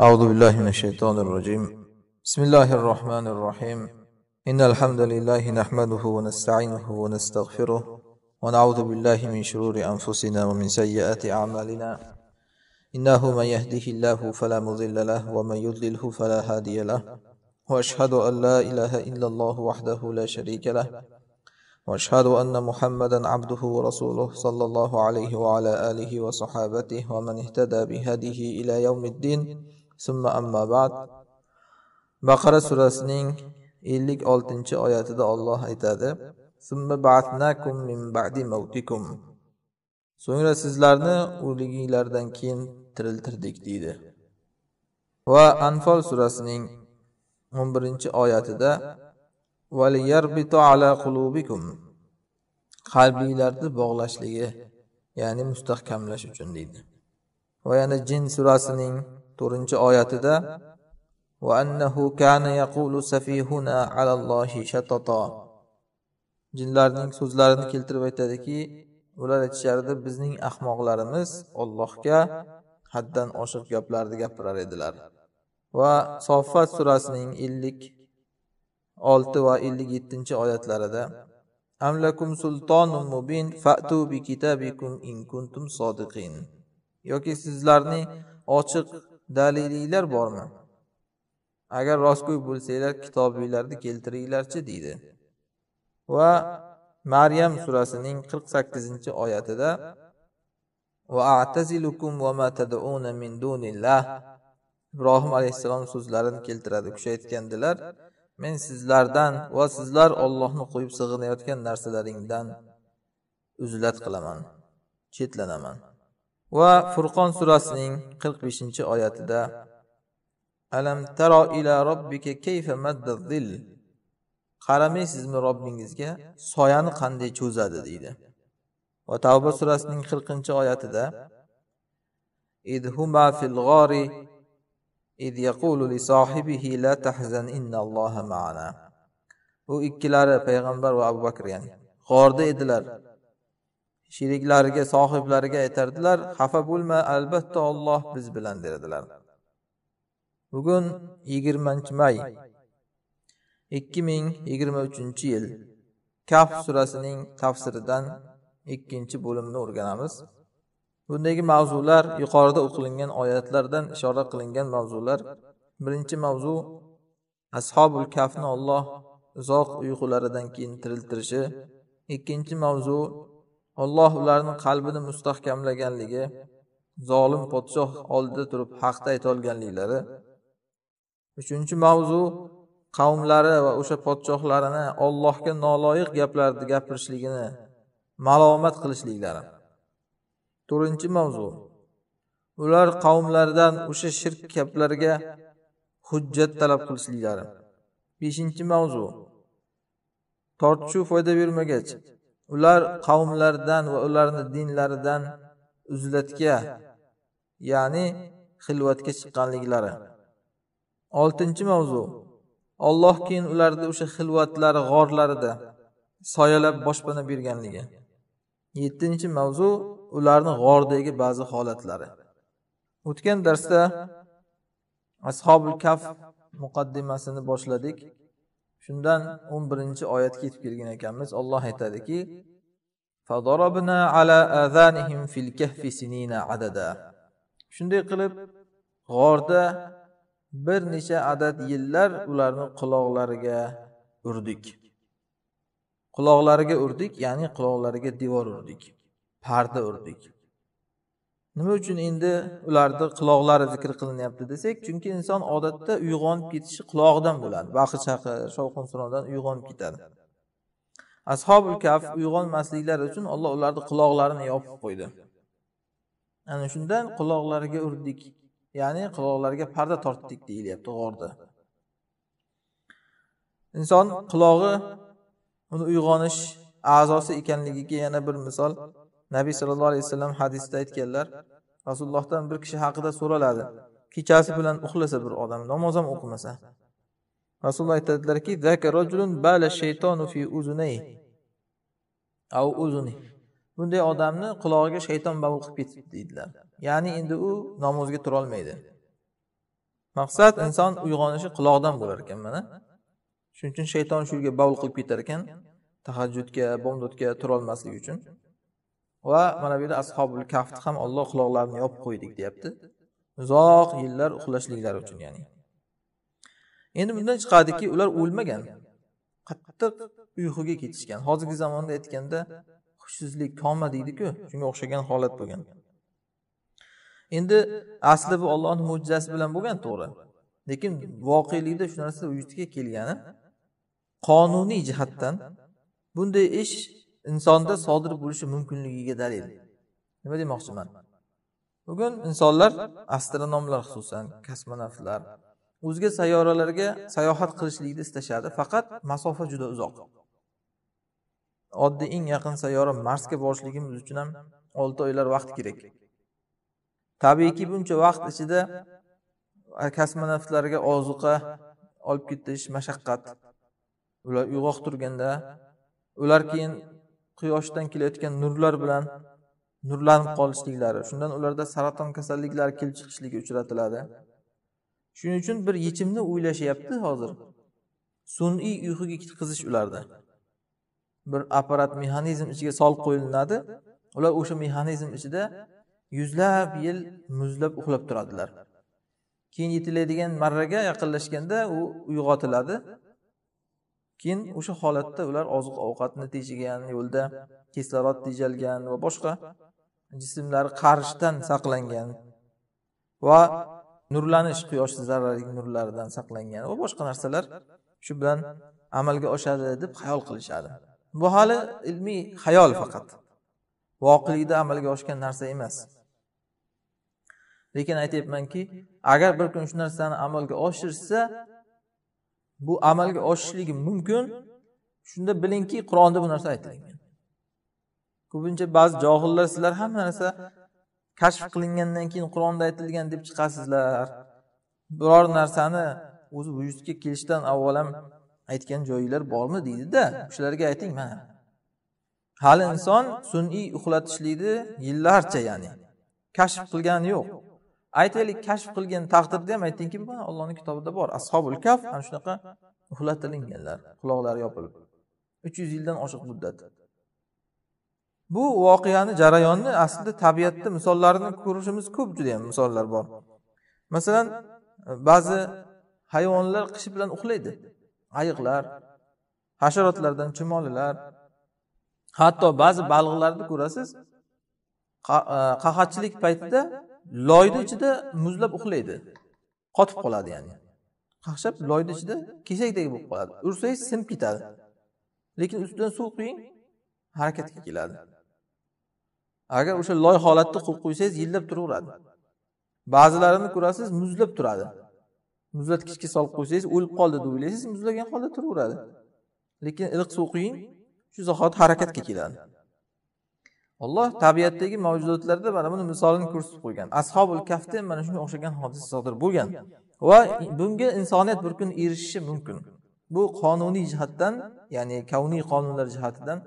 أعوذ بالله من الشيطان الرجيم بسم الله الرحمن الرحيم إن الحمد لله نحمده ونستعينه ونستغفره ونعوذ بالله من شرور أنفسنا ومن سيئات أعمالنا إنه من يهده الله فلا مضل له ومن يضلله فلا هادي له وأشهد أن لا إله إلا الله وحده لا شريك له وأشهد أن محمدا عبده ورسوله صلى الله عليه وعلى آله وصحابته ومن اهتدى بهديه إلى يوم الدين summa amma ba'd baqara surasining 56 oyatida Alloh aytadi min ba'di mawtikum so'ngra sizlarni o'liginglardan keyin tiriltirdik deydi va anfol surasining 11 oyatida ala qulubikum qalbinglarni bog'lashligi ya'ni mustahkamlash uchun deydi va yana jin surasining to'rtinchi oyatida وأنه كان يقول سفيهنا على الله شططا jinlarning so'zlarini keltirib aytadiki ular aytishardi bizning ahmoqlarimiz ollohga haddan oshiq gaplarni gapirar edilar va soffat surasining ellik olti va ellik yettinchi oyatlarida amlakum mubin fatu bi kitabikum in kuntum sodiqin yoki sizlarni ochiq dalilinglar bormi agar rostgo'y bo'lsanglar kitobinglarni keltiringlarchi deydi va maryam surasining qirq sakkizinchi oyatida ibrohim alayhissalom so'zlarini keltiradi aytgandilar men sizlardan va sizlar ollohni qo'yib sig'inayotgan narsalaringdan uzlat qilaman chetlanaman va furqon surasining qirq beshinchi oyatida alam taro ila robbika kayfa madda zil qaramaysizmi robbingizga soyani qanday cho'zadi deydi va tavba surasining qirqinchi oyatida idhuma fil g'ori id yaqulu li sohibihi la tahzan innalloha ma'ana u ikkilari payg'ambar va abu bakr ya'ni g'orda edilar sheriklariga sohiblariga aytardilar xafa bo'lma albatta olloh biz bilan derdilar bugun yigirmanchi may ikki ming yigirma uchinchi yil kaf surasining tafsiridan ikkinchi bo'limni o'rganamiz bundagi mavzular yuqorida o'qilingan oyatlardan ishora qilingan mavzular birinchi mavzu ashobul kafni olloh uzoq uyqularidan keyin tiriltirishi ikkinchi mavzu olloh ularni qalbini mustahkamlaganligi zolim podshoh oldida turib haqni aytolganliklari uchinchi mavzu qavmlari va o'sha podshohlarini ollohga noloyiq gaplarni gapirishligini malomat qilishliklari to'rtinchi mavzu ular qavmlaridan o'sha shirk gaplarga hujjat talab qilishliklari beshinchi mavzu tortishuv foyda bermagach ular qavmlaridan va ularni dinlaridan uzlatga ya'ni xilvatga chiqqanliklari oltinchi mavzu olloh keyin ularni o'sha xilvatlari g'orlarida soyalab boshpana berganligi yettinchi mavzu ularni g'ordagi ba'zi holatlari o'tgan darsda ashobil kaf muqaddimasini boshladik shundan o'n birinchi oyatga yetib kelgan ekanmiz olloh aytadiki shunday qilib g'orda bir necha adad yillar ularni quloqlariga urdik quloqlariga urdik ya'ni quloqlariga devor urdik parda urdik nima uchun endi ularni quloqlari zikr qilinyapti desak chunki inson odatda uyg'onib ketishi qulog'idan bo'ladi baqir chaqir shovqin surondan uyg'onib ketadi ashobi kaf uyg'onmasliklari uchun olloh ularni quloqlarini yopib qo'ydi ana yani shundan quloqlariga urdik ya'ni quloqlariga parda tortdik deyilyapti g'orda inson qulog'i uni uyg'onish a'zosi ekanligiga yana bir misol nabiy sallallohu alayhi vasallam hadisda aytganlar rasulullohdan bir kishi haqida so'raladi kechasi bilan uxlasa bir odam namoz ham o'qimasa rasululloh aytadilarki bunday odamni qulog'iga shayton bavul qilib ketibdi deydilar ya'ni endi u namozga turolmaydi maqsad inson uyg'onishi quloqdan bo'lar ekan mana shuning uchun shayton shu yerga bovul qilib ketar ekan tahajjudga bomdodga turolmaslik uchun va mana bu yerda ashobul kafni ham Alloh quloqlarini yopib qo'ydik deyapti uzoq yillar uxlashliklari uchun ya'ni endi bundan chiqadiki ular o'lmagan qattiq uyquga ketishgan hozirgi zamonda aytganda hushsizlik koma deydiku shunga o'xshagan holat bo'lgan endi asli bu Allohning mo'jizasi bilan bo'lgan to'g'ri lekin voqelikda shu narsa vujudga kelgani qonuniy jihatdan bunday ish insonda sodir bo'lishi mumkinligiga dalil nima demoqchiman bugun insonlar astronomlar xususan kosmonavtlar o'zga sayyoralarga sayohat qilishlikni istashadi faqat masofa juda uzoq oddiy eng yaqin sayyora marsga borishligimiz uchun ham olti oylar vaqt kerak tabiiyki buncha vaqt ichida kosmonavtlarga ozuqa olib ketish mashaqqat ular uyg'oq turganda ular keyin quyoshdan kelayotgan nurlar bilan nurlanib qolishliklari shundan ularda saraton kasalliklari kelib chiqishligi uchratiladi shuning uchun bir yechimni o'ylashyapti hozir sun'iy uyquga ketqizish ularni bir apparat mexanizm ichiga solib qo'yilinadi ular o'sha mexanizm ichida yuzlab yil muzlab uxlab turadilar keyin yetiladigan marraga yaqinlashganda u uyg'otiladi keyin o'sha holatda ular oziq ovqatni tejigan yo'lda kislorod tejalgan va boshqa jismlari qarishdan saqlangan va nurlanish quyoshni zarrali nurlaridan saqlangan va boshqa narsalar shu bilan amalga oshadi deb xayol qilishadi bu hali ilmiy xayol faqat voqelikda amalga oshgan narsa emas lekin aytyapmanki agar bir kun shu narsani amalga oshirsa bu amalga oshishligi mumkin shunda bilingki qur'onda bu narsa aytilgan ko'pincha ba'zi johillar sizlar hamma narsa kashf qilingandan keyin qur'onda aytilgan deb chiqasizlar biror narsani o'zi vujudga kelishdan avval ham aytgan joyinglar bormi deydida o'shalarga ayting mana hali inson sun'iy uxlatishlikni yillarcha ya'ni kashf qilgani yo'q aytaylik kashf qilgan taqdirda ham aytingki allohni kitobida bor ashobul kaf ana shunaqa uxlatilinganlar quloqlari yopilib uch yuz yildan oshiq muddat bu voqeani jarayonni aslida tabiatda misollarini ko'rishimiz ko'p juda yam misollar bor masalan ba'zi hayvonlar qishi bilan uxlaydi ayiqlar hasharotlardan chumolilar hatto ba'zi baliqlarni ko'rasiz e, qahatchilik paytida loyni ichida muzlab uxlaydi qotib qoladi ya'ni qaqshab loyni ichida kesakdek bo'lib qoladi ursangiz sinib ketadi lekin ustidan suv quying harakatga keladi agar o'sha loy holatda qo'yib qo'ysangiz yillab turaveradi ba'zilarini ko'rasiz muzlab turadi muzlatgichga solib qo'ysangiz o'lib qoldi deb o'ylaysiz muzlagan holda turaveradi lekin iliq suv quying shu zahoti harakatga keladi alloh tabiatdagi mavjudotlarda mana buni misolini ko'rsatib qo'ygan ashobul kafda mana shunga o'xshagan hodisa sodir bo'lgan va bunga insoniyat bir kun erishishi mumkin bu qonuniy jihatdan ya'ni kavniy qonunlar jihatidan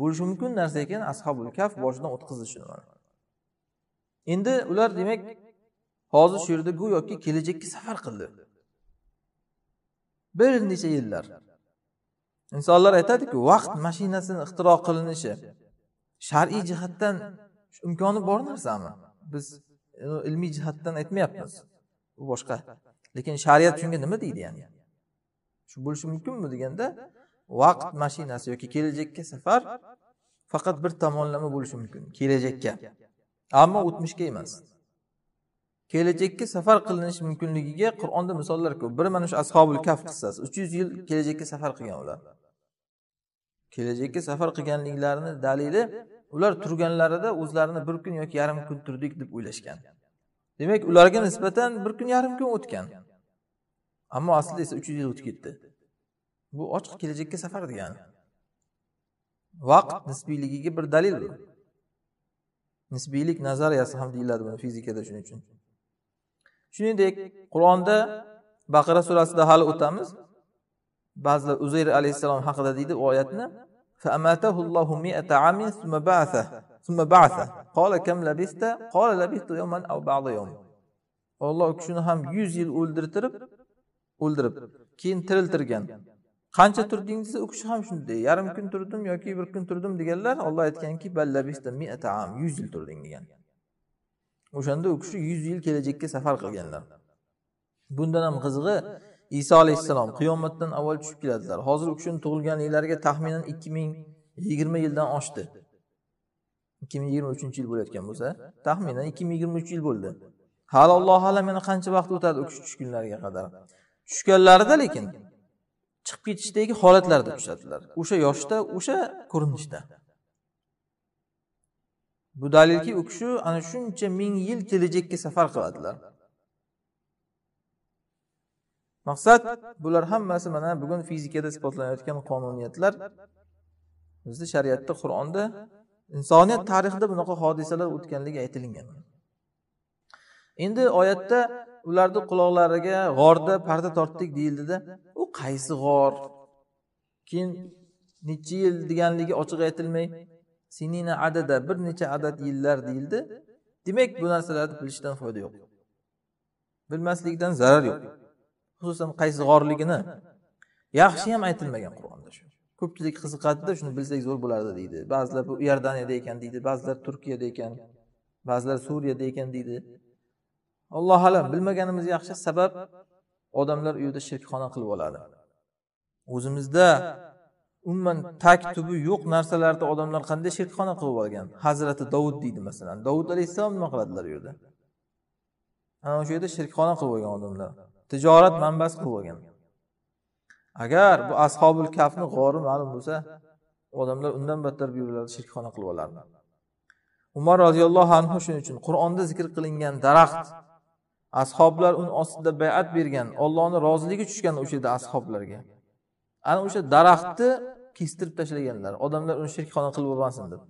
bo'lishi mumkin narsa ekan ashobul kaf boshidan o'tkazish endi ular demak hozir shu yerda go'yoki kelajakka safar qildi bir necha yillar insonlar aytadiku vaqt mashinasini ixtiro qilinishi shar'iy jihatdan imkoni bor narsami biz e, ilmiy jihatdan aytmayapmiz u boshqa lekin shariat shunga nima deydi ya'ni shu bo'lishi mumkinmi deganda vaqt mashinasi yoki kelajakka safar faqat bir tomonlama bo'lishi mumkin kelajakka ammo o'tmishga emas kelajakka safar qilinish mumkinligiga qur'onda misollar ko'p biri mana shu ashobul kaf qissasi uch yuz yil kelajakka safar qilgan ular kelajakka safar qilganliklarini dalili ular turganlarida o'zlarini bir kun yoki yarim kun turdik deb o'ylashgan demak ularga nisbatan bir kun yarim kun o'tgan ammo aslida esa uch yuz yil o'tib ketdi bu ochiq kelajakka safar degani vaqt nisbiyligiga bir dalil bu nisbiylik nazariyasi ham deyiladi buni fizikada shuning uchun shuningdek qur'onda baqara surasida hali o'tamiz ba'zilar uzayr alayhissalom haqida deydi u oyatni olloh u kishini ham 100 yil o'ldirtirib o'ldirib keyin tiriltirgan qancha turding desa u kishi ham shunday yarim kun turdim yoki bir kun turdim deganlar olloh aytganki am 100 yil turding degan o'shanda u kishi 100 yil kelajakka safar qilganlar bundan ham qizig'i iso alayhissalom qiyomatdan avval tushib keladilar hozir u kishini tug'ilganliklariga taxminan ikki ming yigirma yildan oshdi ikki ming yigirma uchinchi yil bo'layotgan bo'lsa taxminan ikki ming yigirma uch yil bo'ldi hali allohu alam yana qancha vaqt o'tadi u kishi tushgunlariga qadar tushganlarida lekin chiqib ketishdagi holatlarda tushadilar o'sha yoshda o'sha ko'rinishda bu dalilki u kishi ana shuncha ming yil kelajakka safar qiladilar maqsad bular hammasi mana bugun fizikada isbotlanayotgan qonuniyatlar bizni shariatda qur'onda insoniyat tarixida bunaqa hodisalar o'tganligi aytilingan endi oyatda ularni quloqlariga g'orda parda tortdik deyildida u qaysi g'or keyin necha yil deganligi ochiq aytilmay sinina adada bir necha adad yillar deyildi demak bu narsalarni bilishdan foyda yo'q bilmaslikdan zarar yo'q xususan qaysi g'orligini yaxshi ham aytilmagan qur'onda shu ko'pchilik qiziqadida shuni bilsak zo'r bo'lardi deydi ba'zilar bu iordaniyada ekan deydi ba'zilar turkiyada ekan ba'zilar suriyada ekan deydi alloh alam bilmaganimiz yaxshi sabab odamlar u yerda shirkxona qilib oladi o'zimizda umuman tag tubi yo'q narsalarni odamlar qanday shirkxona qilib olgan hazrati dovud deydi masalan dovud alayhissalom nima qiladilar u yerda ana o'sha yerda shirkxona qilib olgan odamlar tijorat manbasi qilib olgan agar bu ashobul kafni g'ori ma'lum bo'lsa odamlar undan battar buyuriladi shirkxona qilib olardi umar roziyallohu anhu shuning uchun qur'onda zikr qilingan daraxt ashoblar uni ostida bayat bergan ollohni roziligi tushgan o'sha yerda ashoblarga ana o'sha daraxtni kestirib tashlaganlar odamlar uni shirkxona qilib olmasin deb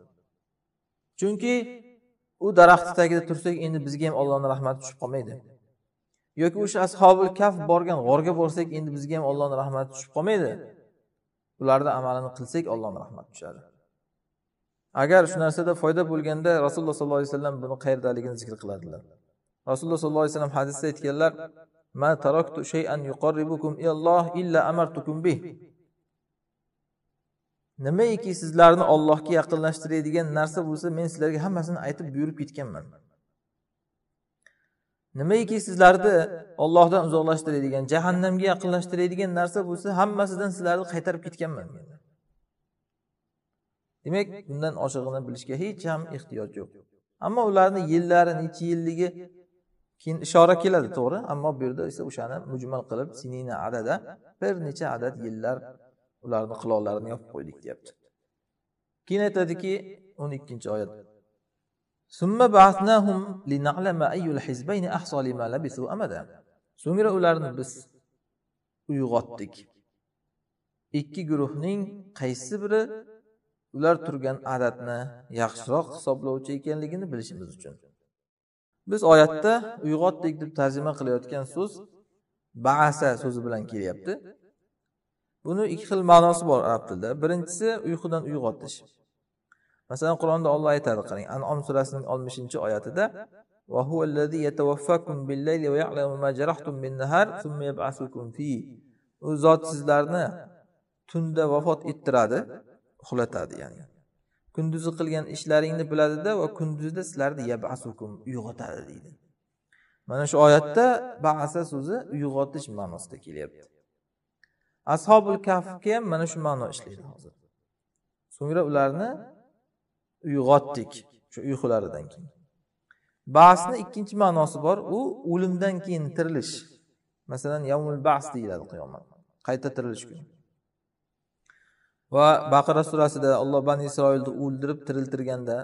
chunki u daraxtni tagida tursak endi bizga ham ollohni rahmati tushib qolmaydi yoki o'sha ashobil kaf borgan g'orga borsak endi bizga ham ollohni rahmati tushib qolmaydi ularni amalini qilsak ollohni rahmati tushadi agar shu narsada foyda bo'lganda rasululloh sollallohu alayhi vasallam buni qayerdaligini zikr qiladilar rasululloh sollallohu alayhi vasallam hadisda aytganlar ma taraktu shay'an yuqarribukum ilalloh illa amartukum bih nimaiki sizlarni ollohga yaqinlashtiradigan narsa bo'lsa men sizlarga hammasini aytib buyurib ketganman nimaiki sizlarni ollohdan uzoqlashtiradigan jahannamga yaqinlashtiradigan narsa bo'lsa hammasidan sizlarni qaytarib ketganman men demak bundan oshig'ini bilishga hech ham ehtiyoj yo'q ammo ularni yillari necha yilligi keyin ishora keladi to'g'ri ammo bu yerda esa o'shani mujmal qilib sinina adada bir necha adad yillar ularni quloqlarini yopib qo'ydik deyapti keyin aytadiki o'n ikkinchi oyat so'ngra ularni biz uyg'otdik ikki guruhning qaysi biri ular turgan adadni yaxshiroq hisoblovchi ekanligini bilishimiz uchun biz oyatda uyg'otdik deb tarjima qilayotgan so'z baasa so'zi bilan kelyapti buni ikki xil ma'nosi bor arab tilida birinchisi uyqudan uyg'otish masalan qur'onda olloh aytadi qarang anom surasining oltmishinchi oyatida u zot sizlarni tunda vafot ettiradi uxlatadi ya'ni kunduzi qilgan ishlaringni biladida va kunduzda sizlarni yabasukum uyg'otadi deydi mana shu oyatda ba'sa so'zi uyg'otish ma'nosida kelyapti ashobul kafga ham mana shu ma'no ishlaydi hozir so'ngra ularni uyg'otdik shu uyqularidan keyin basni ikkinchi ma'nosi bor u o'limdan keyin tirilish masalan yavmul bas deyiladi qiyomat qayta tirilish kuni va baqara surasida alloh bani isroilni o'ldirib tiriltirganda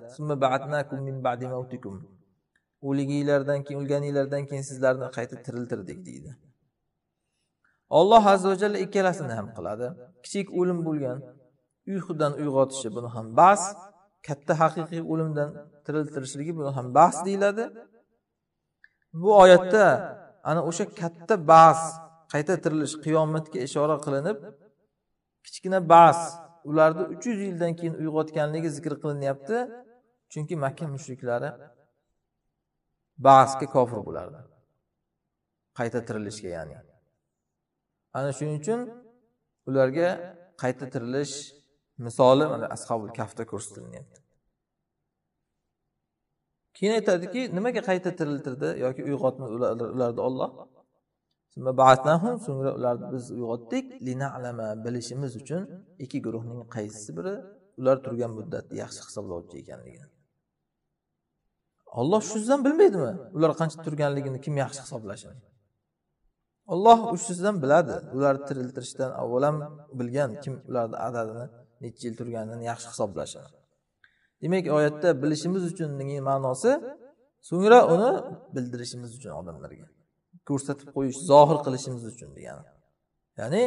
o'liginglardan keyin o'lganinglardan keyin sizlarni qayta tiriltirdik deydi olloh azza va jalla ikkalasini ham qiladi kichik o'lim bo'lgan uyqudan uyg'otishi buni ham bas katta haqiqiy o'limdan tiriltirishligi bu ham bahs deyiladi bu oyatda ana o'sha katta bas qayta tirilish qiyomatga ishora qilinib kichkina bas ularni uch yuz yildan keyin uyg'otganligi zikr qilinyapti chunki makka mushriklari basga kofir bo'lardi qayta tirilishga ya'ni ana shuning uchun ularga qayta tirilish misoli mana ashabul kafda ko'rsatilyapti keyin aytadiki nimaga qayta tiriltirdi yoki uyg'otmadi ularni olloh so'ngra ularni biz uyg'otdik linalama bilishimiz uchun ikki guruhning qaysi biri ular turgan muddatni yaxshi hisoblovchi ekanligini olloh shu yuzdan bilmaydimi ular qancha turganligini kim yaxshi hisoblashini olloh shu yuzdan biladi ularni tiriltirishdan avval ham bilgan kim ularni adadini necha yil turganini yaxshi hisoblashini demak oyatda bilishimiz uchunning ma'nosi so'ngra uni bildirishimiz uchun odamlarga ko'rsatib qo'yish zohir qilishimiz uchun degani ya'ni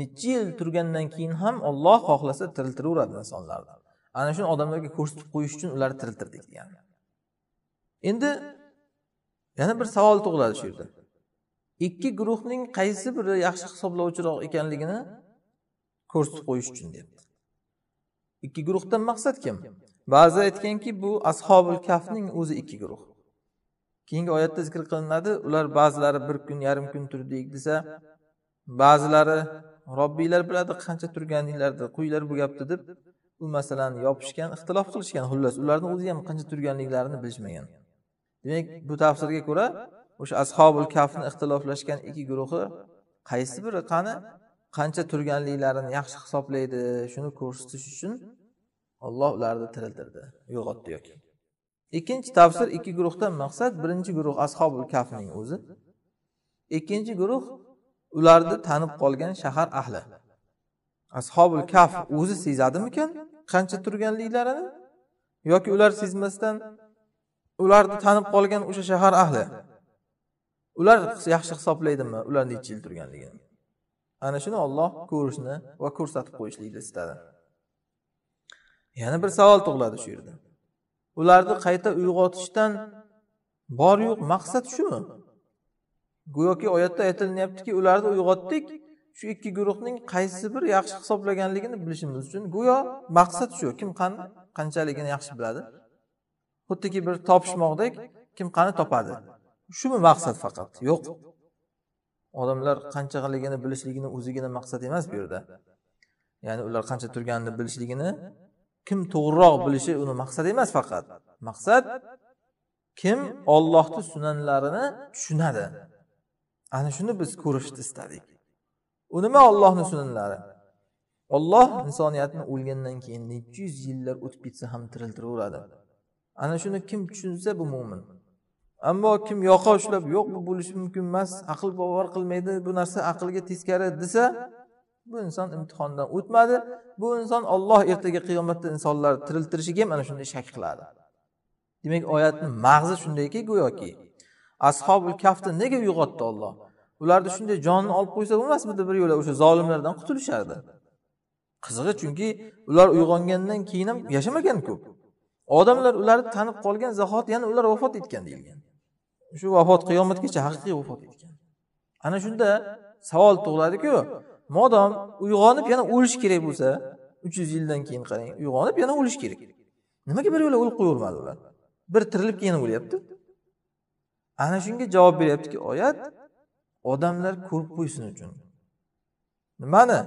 necha yil turgandan keyin ham olloh xohlasa tiriltiraveradi insonlarni ana shuni odamlarga ko'rsatib qo'yish uchun ularni tiriltirdik degani endi yana bir savol tug'iladi shu yerda ikki guruhning qaysi biri yaxshi hisoblovchiroq ekanligini ko'rsatib qo'yish uchun deyapti ikki guruhdan maqsad kim ba'zi aytganki bu ashobil kafning o'zi ikki guruh keyingi oyatda zikr qilinadi ular ba'zilari bir kun yarim kun turdik desa ba'zilari robbinglar biladi qancha turganinglarni qo'yinglar bu gapni deb bu masalani yopishgan ixtilof qilishgan xullas ularni o'zi ham qancha turganliklarini bilishmagan demak bu tafsirga ko'ra o'sha ashobul kafni ixtiloflashgan ikki guruhi qaysi biri qani qancha turganliklarini yaxshi hisoblaydi shuni ko'rsatish uchun olloh ularni tiriltirdi uyg'otdi yoki ikkinchi tafsir ikki guruhdan maqsad birinchi guruh ashobul kafning o'zi ikkinchi guruh ularni tanib qolgan shahar ahli ashobul kaf o'zi sezadimikan qancha turganliklarini yoki ular sezmasdan ularni tanib qolgan o'sha shahar ahli ular yaxshi hisoblaydimi ular necha yil turganligini ana shuni olloh ko'rishni va ko'rsatib qo'yishlikni istadi yana bir savol tug'iladi shu yerda ularni qayta uyg'otishdan bor yo'q maqsad shumi go'yoki oyatda aytilyaptiki ularni uyg'otdik shu ikki guruhning qaysi biri yaxshi hisoblaganligini bilishimiz uchun go'yo maqsad shu kim qani qanchaligini yaxshi biladi xuddiki bir topishmoqdek kim qani topadi shumi maqsad faqat yo'q odamlar qanchagaligini bilishligini o'zigina maqsad emas bu yerda ya'ni ular qancha turganini bilishligini kim to'g'riroq bilishi uni maqsad emas faqat maqsad kim ollohni sunanlarini tushunadi ana shuni biz ko'rishni istadik u nima ollohni sunanlari olloh insoniyatni o'lgandan keyin nechi yuz yillar o'tib ketsa ham tiriltiraveradi ana shuni kim tushunsa bu mo'min ammo kim yoqa ushlab yo'q bu bo'lishi mumkin emas aql bovar qilmaydi bu narsa aqlga teskari desa bu inson imtihondan o'tmadi bu inson olloh ertaga qiyomatda insonlarni tiriltirishiga ham ana shunday shak qiladi demak oyatni mag'zi shundayki go'yoki ashobul kafni nega uyg'otdi olloh ularni shunday jonini olib qo'ysa bo'lmasmidi bir yo'la o'sha zolimlardan qutulishardi qizig'i chunki ular uyg'ongandan keyin ham yashamagan ko'p odamlar ularni tanib qolgan zahoti yana ular vafot etgan deyilgan shu vafot qiyomatgacha haqiqiy vafot etgan ana shunda savol tug'iladiku modom uyg'onib yana o'lish kerak bo'lsa uch yuz yildan keyin qarang uyg'onib yana o'lish kerak nimaga bir yo'la o'lib qo'yavermadi ular bir tirilib keyin o'lyapti ana shunga javob beryaptiki oyat odamlar ko'rib qo'ysin uchun nimani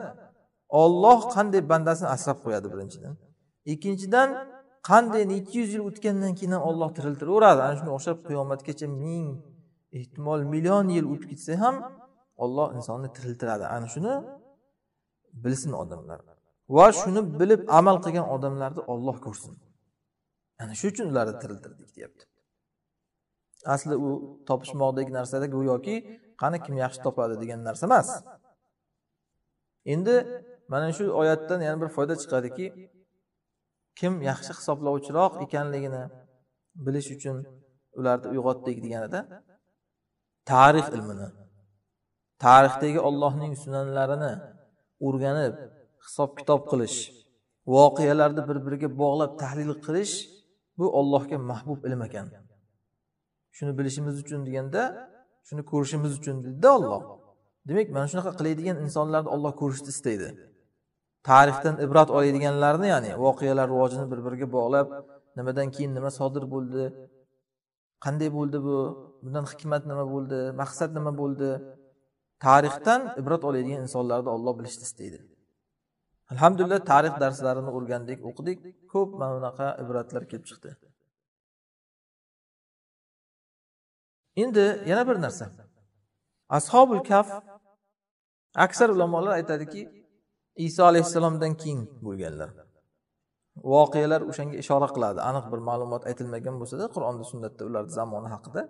olloh qanday bandasini asrab qo'yadi birinchidan ikkinchidan qanday ikki yuz yil o'tgandan keyin ham olloh tiriltiraveradi ana shunga o'xshab qiyomatgacha ming ehtimol million yil o'tib ketsa ham olloh insonni tiriltiradi ana shuni bilsin odamlar va shuni bilib amal qilgan odamlarni olloh ko'rsin ana shu uchun ularni tiriltirdik deyapti asli u topishmoqdagi narsada go'yoki qani kim yaxshi topadi degan narsa emas endi mana shu oyatdan yana bir foyda chiqadiki kim yaxshi hisoblovchiroq ekanligini bilish uchun ularni uyg'otdik deganida tarix ilmini tarixdagi ollohning sunanlarini o'rganib hisob kitob qilish voqealarni bir biriga bog'lab tahlil qilish bu ollohga mahbub ilm ekan shuni bilishimiz uchun deganda shuni ko'rishimiz uchun dedida olloh demak mana shunaqa qiladigan insonlarni olloh ko'rishni istaydi tarixdan ibrat oladiganlarni ya'ni voqealar rivojini bir biriga bog'lab nimadan keyin nima sodir bo'ldi qanday bo'ldi bu bundan hikmat nima bo'ldi maqsad nima bo'ldi tarixdan ibrat oladigan insonlarni olloh bilishni istaydi alhamdulillah tarix darslarini o'rgandik o'qidik ko'p mana bunaqa ibratlar kelib chiqdi endi yana bir narsa ashobul kaf aksar ulamolar aytadiki iso alayhissalomdan keyin bo'lganlar voqealar o'shanga ishora qiladi aniq bir ma'lumot aytilmagan bo'lsada qur'onda sunnatda ularni zamoni haqida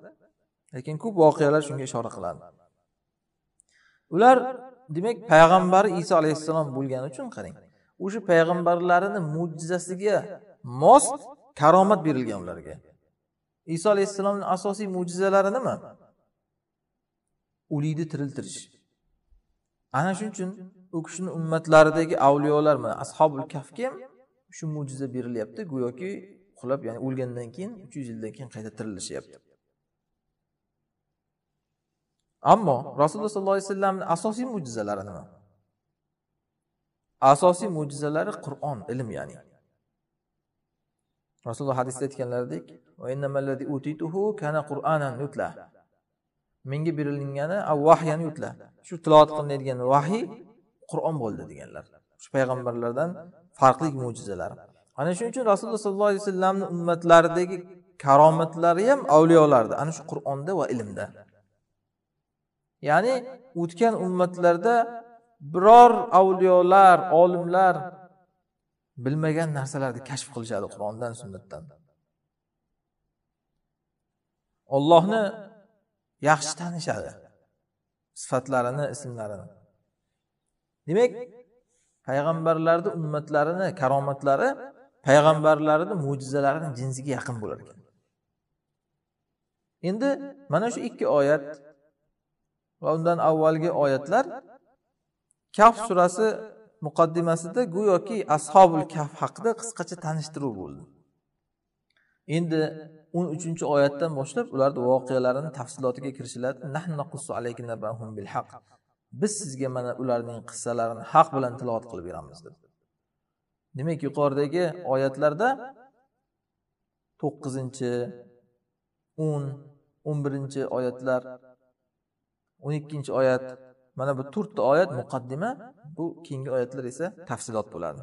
lekin ko'p voqealar shunga ishora qiladi ular demak payg'ambari iso alayhissalom bo'lgani uchun qarang o'sha payg'ambarlarini mo'jizasiga mos karomat berilgan ularga iso alayhissalomni asosiy mo'jizalari nima o'likni tiriltirish ana shuning uchun u kishini ummatlaridagi mana ashobul kafga ham shu mo'jiza berilyapti go'yoki uxlab ya'ni o'lgandan keyin uch yuz yildan keyin qayta tirilishyapti ammo rasululloh sollallohu alayhi vasallamni asosiy mo'jizalari nima asosiy mo'jizalari qur'on ilm ya'ni rasululloh hadisda aytganlaridek menga berilgani vahyani yutla shu tilovat qilinadigan vahiy qur'on bo'ldi deganlar shu payg'ambarlardan farqli mo'jizalar ana shuning uchun rasululloh sollallohu alayhi vasallamni ummatlaridagi karomatlari ham avliyolarda ana shu qur'onda va ilmda ya'ni o'tgan ummatlarda biror avliyolar olimlar bilmagan narsalarni kashf qilishadi qur'ondan sunnatdan ollohni yaxshi tanishadi sifatlarini ismlarini demak payg'ambarlarni ummatlarini karomatlari payg'ambarlarni mo'jizalarini jinsiga yaqin bo'lar ekan endi mana shu ikki oyat va undan avvalgi oyatlar kaf surasi muqaddimasida go'yoki ashobul kaf haqida qisqacha tanishtiruv bo'ldi endi o'n uchinchi oyatdan boshlab ularni voqealarini tafsilotiga kirishiladi biz sizga mana ularning qissalarini haq bilan tilovat qilib beramiz dedi demak yuqoridagi oyatlarda to'qqizinchi o'n o'n birinchi oyatlar o'n ikkinchi oyat mana bu to'rtta oyat muqaddima bu keyingi oyatlar esa tafsilot bo'ladi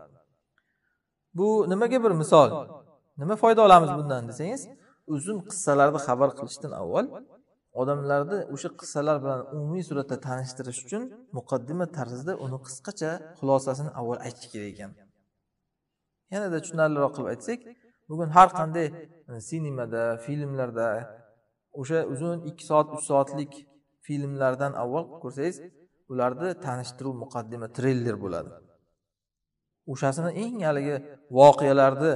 bu nimaga bir misol nima foyda olamiz bundan desangiz uzun qissalarni xabar qilishdan avval odamlarni o'sha qissalar bilan umumiy suratda tanishtirish uchun muqaddima tarzida uni qisqacha xulosasini avval aytish kerak ekan yanada tushunarliroq qilib aytsak bugun har qanday sinemada filmlarda o'sha uzun ikki soat uch soatlik filmlardan avval ko'rsangiz ularni tanishtiruv muqaddima treyler bo'ladi o'shasini eng haligi voqealarni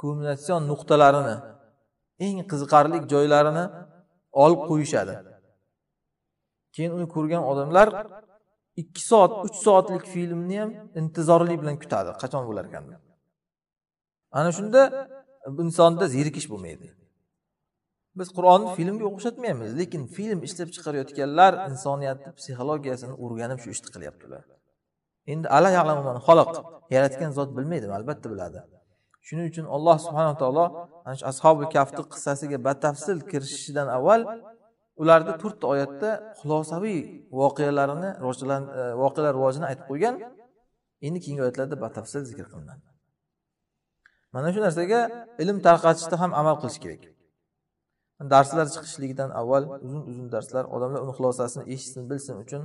kulminatsion nuqtalarini eng qiziqarli joylarini olib qo'yishadi keyin uni ko'rgan odamlar ikki soat uch soatlik filmni ham intizorlik bilan kutadi qachon bo'lar ekan deb ana shunda insonda zerikish bo'lmaydi biz qur'onni filmga o'xshatmaymiz lekin film ishlab chiqarayotganlar insoniyatni psixologiyasini o'rganib shu ishni qilyaptilar endi ala yaratgan zot bilmaydimi albatta biladi shuning uchun alloh subhanaa taolo ana shu ashobi kafni qissasiga batafsil kirishishidan avval ularni to'rtta oyatda xulosaviy voqealarini e, voqealar rivojini aytib qo'ygan endi keyingi oyatlarda batafsil zikr qilinadi mana shu narsaga ilm tarqatishda ham amal qilish kerak darslar chiqishligidan avval uzun uzun darslar odamlar uni xulosasini eshitsin bilsin uchun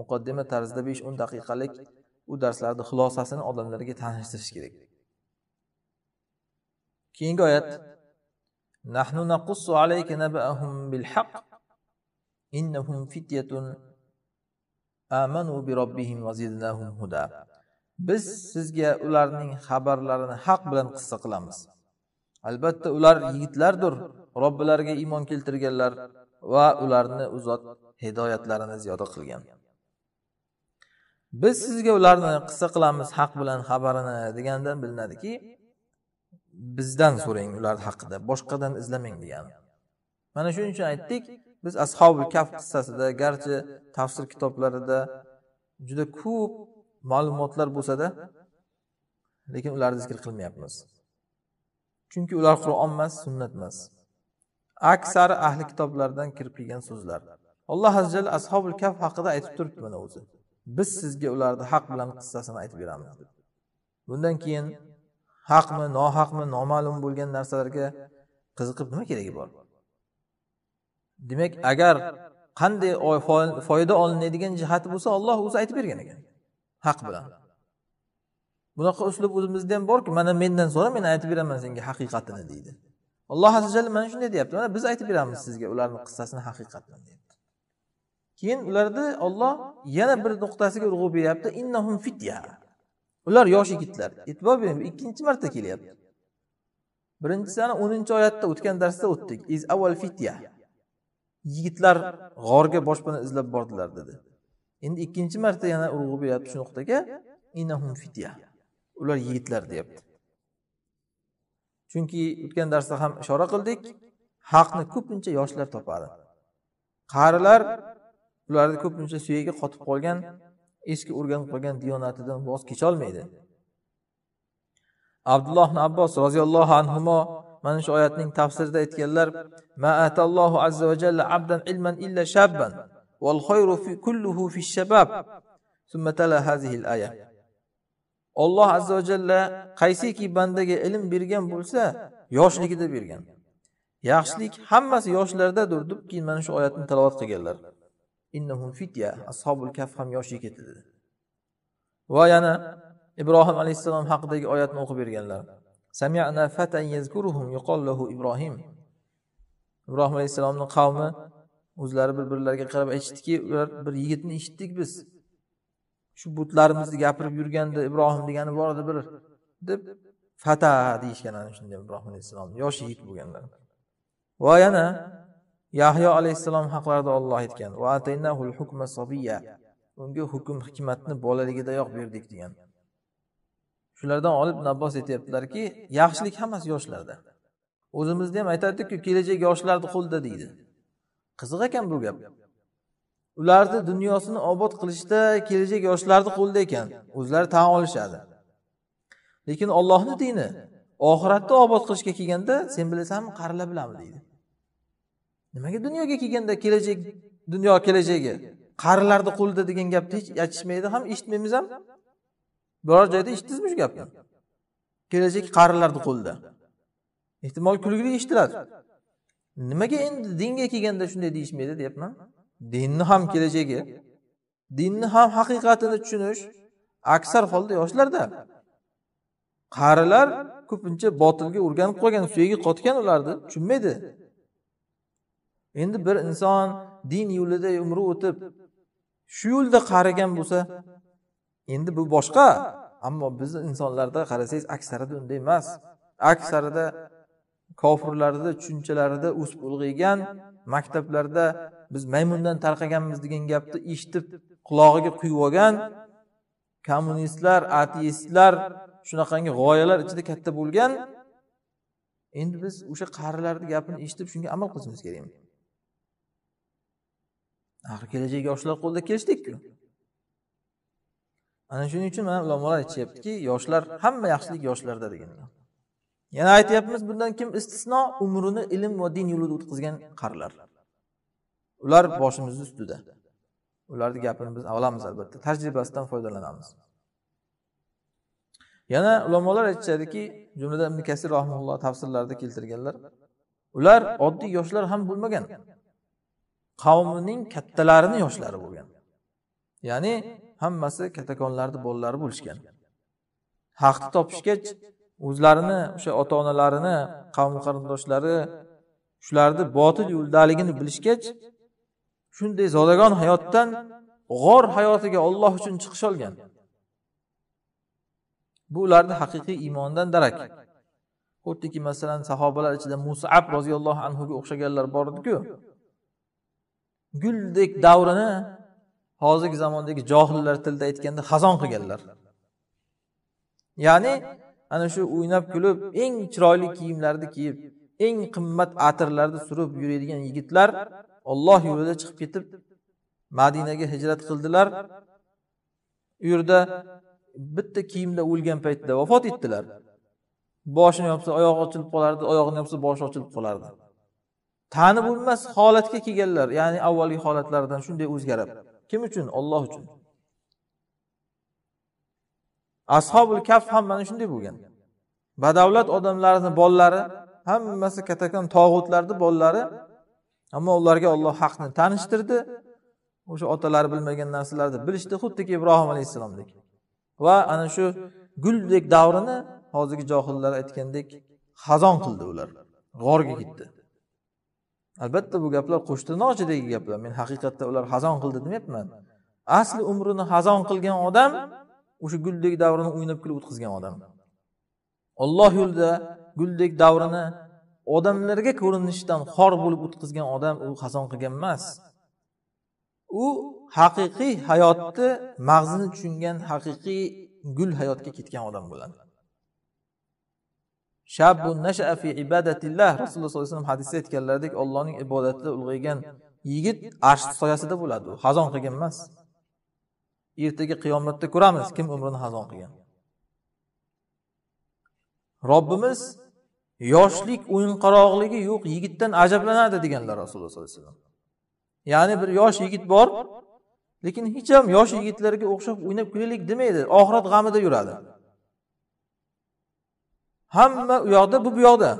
muqaddima tarzida besh o'n daqiqalik u darslarni xulosasini odamlarga tanishtirish kerak keyingi oyat nahnu naqussu alayka naba'ahum bil haqq innahum fityatun amanu bi robbihim zidnahum huda biz sizga ularning xabarlarini haq bilan qissa qilamiz albatta ular yigitlardir robbilariga iymon keltirganlar va ularni u zot hidoyatlarini ziyoda qilgan biz sizga ularni qissa qilamiz haq bilan xabarini degandan bilinadiki bizdan so'rang ular haqida boshqadan izlamang degan mana shuning uchun aytdik biz ashobi kaf qissasida garchi tafsir kitoblarida juda ko'p ma'lumotlar bo'lsada lekin ularni zikr qilmayapmiz chunki ular qur'on emas sunnat emas aksar ahli kitoblardan kirib kelgan so'zlar alloh azjal ashobul kaf haqida aytib turibdi mana o'zi biz sizga ularni haq bilan qissasini aytib beramiz bundan keyin haqmi nohaqmi noma'lum bo'lgan narsalarga qiziqib nima keragi bor demak agar qanday foyda olinadigan jihati bo'lsa olloh o'zi aytib bergan ekan haq bilan bunaqa uslub o'zimizda ham borku mana mendan so'ra men aytib beraman senga haqiqatini deydi alloh azza jalla mana shunday deyapti mana biz aytib beramiz sizga ularni qissasini haqiqatini deyapti keyin ularda olloh yana bir nuqtasiga urg'u beryapti innahum fitya ular yosh yigitlar e'tibor bering ikkinchi marta kelyapti birinchisini o'ninchi oyatda o'tgan darsda o'tdik iz avval fitya yigitlar g'orga boshpana izlab bordilar dedi endi ikkinchi marta yana urg'u beryapti shu nuqtaga inahum fitya ular yigitlar deyapti chunki o'tgan darsda ham ishora qildik haqni ko'pincha yoshlar topadi qarilar ularni ko'pincha suyagi qotib qolgan eski o'rganib qolgan diyonatidan voz kecholmaydi abdulloh abbos roziyallohu anhu mana shu oyatning tafsirida aytganlar olloh atallohu azza va jalla abdan ilman illa shabban wal khayru fi fi shabab summa tala al aya Alloh azza va jalla qaysiki bandaga ilm bergan bo'lsa yoshligida bergan yaxshilik hammasi yoshlardadir deb keyin mana shu oyatni tilovat qilganlar innahum fitya ashobul kaf ham yosh yigit edi va yana ibrohim alayhissalom haqidagi oyatni o'qib berganlar samiyana fatan yazkuruhum yuqollahu ibrohim ibrohim alayhissalomni qavmi o'zlari bir birlariga qarab aytishdiki ular bir yigitni eshitdik biz shu butlarimizni gapirib yurganda ibrohim degani bor edi bir deb fata deyishgan ana shunday ibrohim alayhissalom yosh yigit bo'lganlar va yana yahyo alayhissalom haqlarida olloh aytgan unga hukm hikmatni bolaligidayoq berdik degan shulardan olib nabbos aytyaptilarki yaxshilik hammasi yoshlarda o'zimizda ham aytardikku kelajak yoshlarni qo'lida deydi qiziq ekan bu gap ularni dunyosini obod qilishda kelajak yoshlarni qo'lida ekan o'zlari tan olishadi lekin ollohni dini oxiratni obod qilishga kelganda sen bilasanmi qarilar bilanmi deydi nimaga dunyoga kelganda kelajak dunyo kelajagi qarilarni qo'lida degan gapni hech aytishmaydi ham eshitmaymiz ham biror joyda eshitdingizmi shu gapni kelajak qarilarni qo'lida ehtimol kulgili eshitiladi nimaga endi dinga kelganda shunday deyishmaydi deyapman dinni ham kelajagi dinni ham haqiqatini tushunish aksar holda yoshlarda qarilar ko'pincha botilga o'rganib qolgan suyagi qotgan ularni tushunmaydi endi bir inson din yo'lida umri o'tib shu yo'lda qarigan bo'lsa endi bu boshqa ammo bizni insonlarda qarasangiz aksarida unday emas aksarida kofirlarda tushunchalarida o'sib ulg'aygan maktablarda biz maymundan tarqaganmiz degan gapni eshitib qulog'iga quyib olgan kommunistlar ateistlar shunaqangi g'oyalar ichida katta bo'lgan endi biz o'sha qarilarni gapini eshitib shunga amal qilishimiz kerak axir kelajak yoshlar qo'lida kelishdikku ana shuning uchun mana ulamolar aytishyaptiki yoshlar hamma yaxshilik yoshlarda deganlar yana aytyapmiz bundan kim istisno umrini ilm va din yo'lida o'tkazgan qarilar ular boshimizni ustida ularni gapini biz olamiz albatta tajribasidan foydalanamiz yana ulamolar aytishadiki jumladan ibn kasir rahimulloh tafsirlarida keltirganlar ular oddiy yoshlar ham bo'lmagan qavmining kattalarini yoshlari bo'lgan ya'ni hammasi katakonlarni bolalari bo'lishgan haqni topishgach o'zlarini o'sha ota onalarini qavm qarindoshlari shularni botil yo'ldaligini bilishgach shunday zodagon hayotdan g'or hayotiga olloh uchun chiqish olgan bu ularni haqiqiy iymondan darak xuddiki masalan sahobalar ichida musab roziyallohu anhuga o'xshaganlar bor ediku guldek davrini hozirgi zamondagi johillar tilida aytganda xazon qilganlar ya'ni ana shu o'ynab kulib eng chiroyli kiyimlarni kiyib eng qimmat atirlarni surib yuradigan yigitlar olloh yo'lida chiqib ketib madinaga hijrat qildilar u yerda bitta kiyimda o'lgan paytda vafot etdilar boshini yopsa oyog'i ochilib qolardi oyog'ini yopsa boshi ochilib qolardi tanib bo'lmas holatga kelganlar ya'ni avvalgi holatlaridan shunday o'zgarib kim uchun olloh uchun ashobul kaf ham mana shunday bo'lgan badavlat odamlarni bolalari hammasi kattakon tog'utlarni bolalari ammo ularga olloh haqni tanishtirdi o'sha otalari bilmagan narsalarni bilishdi xuddiki ibrohim alayhissalomdek va ana shu guldek davrini hozirgi johillar aytgandek xazon qildi ular g'orga ketdi albatta bu gaplar qo'shtirnoqchidagi gaplar men haqiqatda ular hazon qildi demayapman asli umrini hazon qilgan odam o'sha guldek davrini o'ynab kulib o'tkazgan odam olloh yo'lida guldek davrini odamlarga ko'rinishdan xor bo'lib o'tkazgan odam u hazon qilgan emas u haqiqiy hayotni mag'zini tushungan haqiqiy gul hayotga ketgan odam bo'ladi shabbun nashaa fi ibadatillah rasululloh sollallohu alayhi vasallam hadisda aytganlaridek Allohning ibodatida ulg'aygan yigit arsh soyasida bo'ladi u hazon qilgan emas ertaga qiyomatda ko'ramiz kim umrini hazon qilgan robbimiz yoshlik o'yinqaroqligi yo'q yigitdan ajablanadi deganlar rasululloh sollallohu alayhi vasallam ya'ni bir yosh yigit bor lekin hech ham yosh yigitlarga o'xshab o'ynab kulaylik demaydi oxirat g'amida yuradi hamma u yoqda bu bu yoqda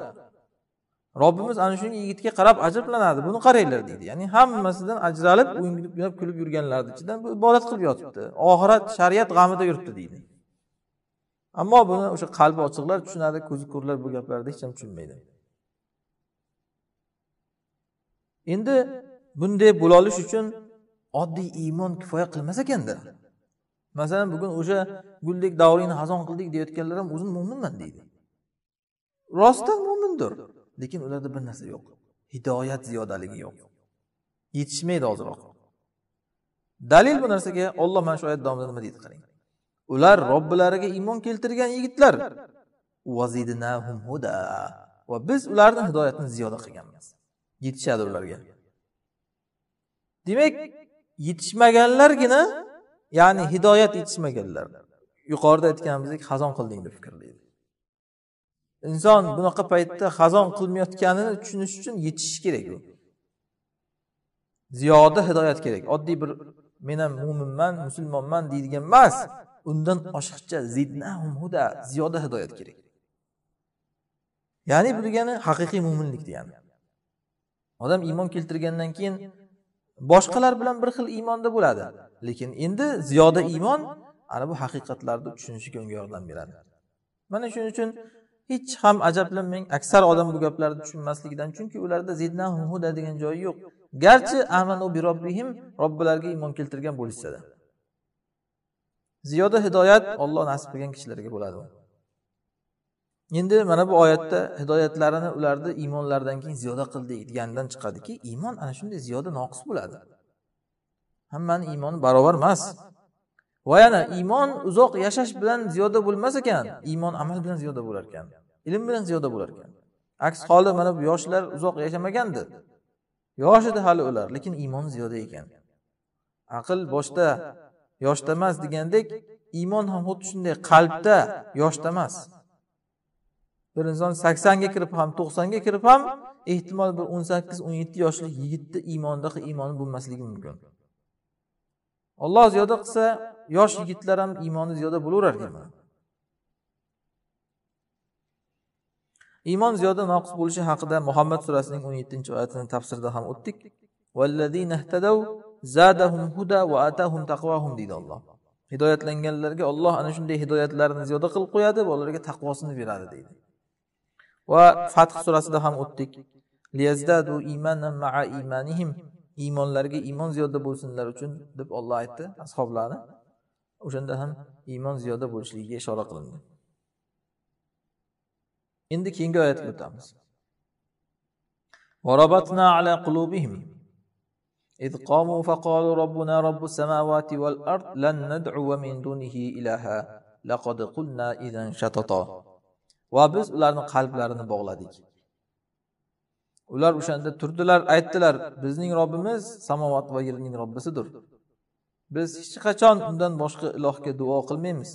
robbimiz ana shunga yigitga qarab ajablanadi buni qaranglar deydi ya'ni hammasidan ajralib o'yinlab kulib yurganlarni ichidan bu ibodat qilib yotibdi oxirat shariat g'amida yuribdi deydi ammo buni o'sha qalbi ochiqlar tushunadi ko'zi ko'rlar bu gaplarni hech ham tushunmaydi endi bunday bo'lolish uchun oddiy iymon kifoya qilmas ekanda masalan bugun o'sha guldek davringni hazon qildik deyayotganlar ham o'zim mo'minman deydi rostdan mo'mindir lekin ularda bir narsa yo'q hidoyat ziyodaligi yo'q yetishmaydi hoziroq dalil bu narsaga olloh mana shu oyat davomida nima deydi qarang ular robbilariga iymon keltirgan yigitlar va biz ularni hidoyatni ziyoda qilganmiz yetishadi ularga demak yetishmaganlargina ya'ni hidoyat yetishmaganlar yuqorida aytganimizdek hazon qilding deb fikrlaydi inson bunaqa paytda xazon qilinayotganini tushunish uchun yetishish kerak u ziyoda hidoyat kerak oddiy bir men ham mo'minman musulmonman deydigan emas undan oshiqcha huda ziyoda hidoyat kerak ya'ni bu degani haqiqiy mo'minlik degani odam iymon keltirgandan keyin boshqalar bilan bir xil iymonda bo'ladi lekin endi ziyoda iymon ana bu haqiqatlarni tushunishiga unga yordam beradi mana shuning uchun hech ham ajablanmang aksar odam bu gaplarni tushunmasligidan chunki ularda zidna huhuda degan joyi yo'q garchi amanu bi robbihim robbilariga iymon keltirgan bo'lishsada ziyoda hidoyat olloh nasib qilgan kishilarga bo'ladi endi mana bu oyatda hidoyatlarini ularni iymonlaridan keyin ziyoda qildik deganidan chiqadiki iymon ana shunday ziyoda noqis bo'ladi hammani iymoni barobar emas va yana iymon uzoq yashash bilan ziyoda bo'lmas ekan iymon amal bilan ziyoda bo'lar ekan ilm bilan ziyoda bo'lar ekan aks holda mana bu yoshlar uzoq yashamagandi yosh edi hali ular lekin iymon ziyoda ekan aql boshda yoshda emas degandek iymon ham xuddi shunday qalbda yoshda emas bir inson saksonga kirib ham to'qsonga kirib ham ehtimol bir o'n sakkiz o'n yetti yoshli yigitni iymonida iymoni bo'lmasligi mumkin olloh ziyoda qilsa yosh yigitlar ham iymoni ziyoda bo'laverar ekan iymon ziyoda noqis bo'lishi haqida muhammad surasining o'n yettinchi oyatini tafsirda ham o'tdik deydi olloh hidoyatlanganlarga olloh ana shunday hidoyatlarini ziyoda qilib qo'yadi va ularga taqvosini beradi deydi va fath surasida ham o'tdik iymonlariga iymon ziyoda bo'lsinlar uchun deb olloh aytdi ashoblarni o'shanda ham iymon ziyoda bo'lishligiga ishora qilindi endi keyingi oyatga o'tamiz وربطنا على إذ قاموا فقالوا ربنا رب السماوات والأرض لن ندعو من دونه إلها لقد قلنا إذا شططا وبز ularni qalblarini bog'ladik ular o'shanda turdilar aytdilar bizning robbimiz samovat va yerning robbisidir biz hech qachon undan boshqa ilohga duo qilmaymiz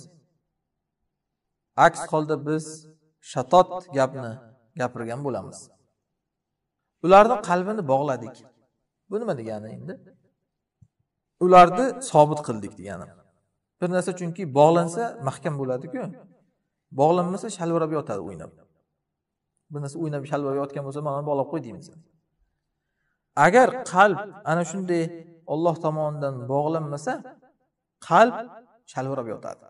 aks holda biz shatot gapni gapirgan bo'lamiz ularni qalbini bog'ladik bu nima degani endi ularni sobit qildik degani bir narsa chunki bog'lansa mahkam bo'ladiku bog'lanmasa shalvirab yotadi o'ynab bir narsa o'ynab shalvirab yotgan bo'lsa mana bog'lab qo'y deymiz agar qalb ana shunday olloh tomonidan bog'lanmasa qalb shalvirab yotadi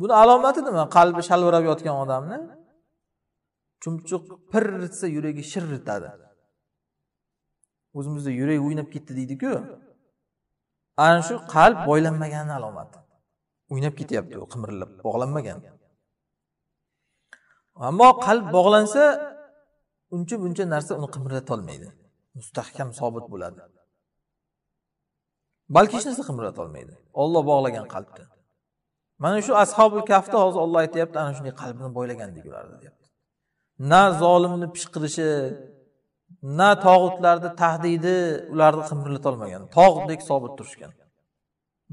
buni alomati nima qalbi shalvirab yotgan odamni chumchuq pir etsa yuragi shir etadi o'zimizda yurak o'ynab ketdi deydiku ana shu qalb boylanmaganini alomati o'ynab ketyapti u qimirlab bog'lanmagan ammo qalb bog'lansa uncha buncha narsa uni qimirlatolmaydi mustahkam sobit bo'ladi balki hech narsa qimirlatolmaydi olloh bog'lagan qalbni mana shu ashobi kafda hozir olloh aytyapti ana shunday qalbini deb ularni deyapti na zolimni pishqirishi na tog'utlarni tahdidi ularni qimirlatolmagan tog'dek sobit turishgan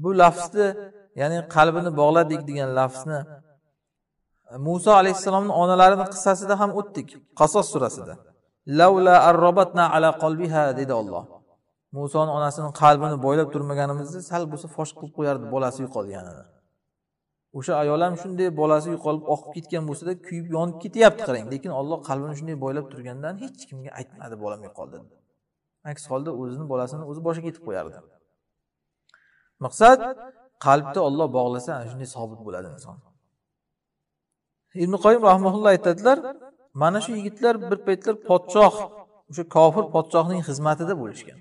bu lafzni ya'ni qalbini bog'ladik degan lafzni muso alayhissalomni onalarini qissasida ham o'tdik qasos surasida laula arrobatna ala qalbiha dedi olloh musoni onasini qalbini boylab turmaganimizda sal bo'lsa fosh qilib qo'yardi bolasi yo'qolganini o'sha ayol ham shunday bolasi yo'qolib oqib ketgan bo'lsada kuyib yonib ketyapti qarang lekin olloh qalbini shunday boylab turgandan hech kimga aytmadi bolam yo'qoldi deb aks holda o'zini bolasini o'zi boshiga yetib qo'yardi maqsad qalbni olloh bog'lasa ana shunday sobit bo'ladi inson ibn qoyim rahmaulloh aytadilar mana shu yigitlar bir paytlar podshoh o'sha kofir podshohning xizmatida bo'lishgan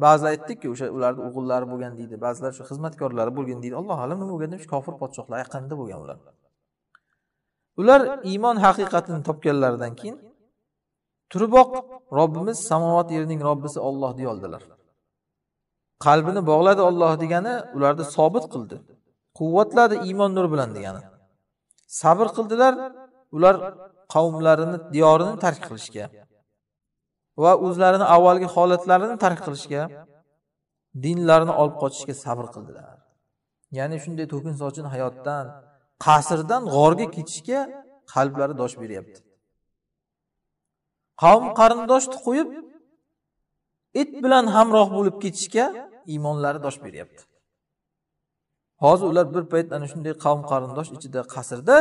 ba'zilar aytdikku o'sha ularni o'g'illari bo'lgan deydi ba'zilar shu xizmatkorlari bo'lgan deydi alloh alam nima bo'lgan demiş kofir podshohlar yaqinida bo'lgan ular ular iymon haqiqatini topganlaridan keyin turiboq robbimiz samovat yerning robbisi olloh deyoldilar qalbini bog'ladi olloh degani ularni sobit qildi quvvatladi iymon nuri bilan degani sabr qildilar ular qavmlarini diyorini tark qilishga va o'zlarini avvalgi holatlarini tark qilishga dinlarini olib qochishga sabr qildilar ya'ni shunday to'kin sochin hayotdan qasrdan g'orga ketishga qalblari dosh beryapti qavm qarindoshni qo'yib it bilan hamroh bo'lib ketishga iymonlari dosh beryapti hozir ular bir payt ana shunday qavm qarindosh ichida qasrda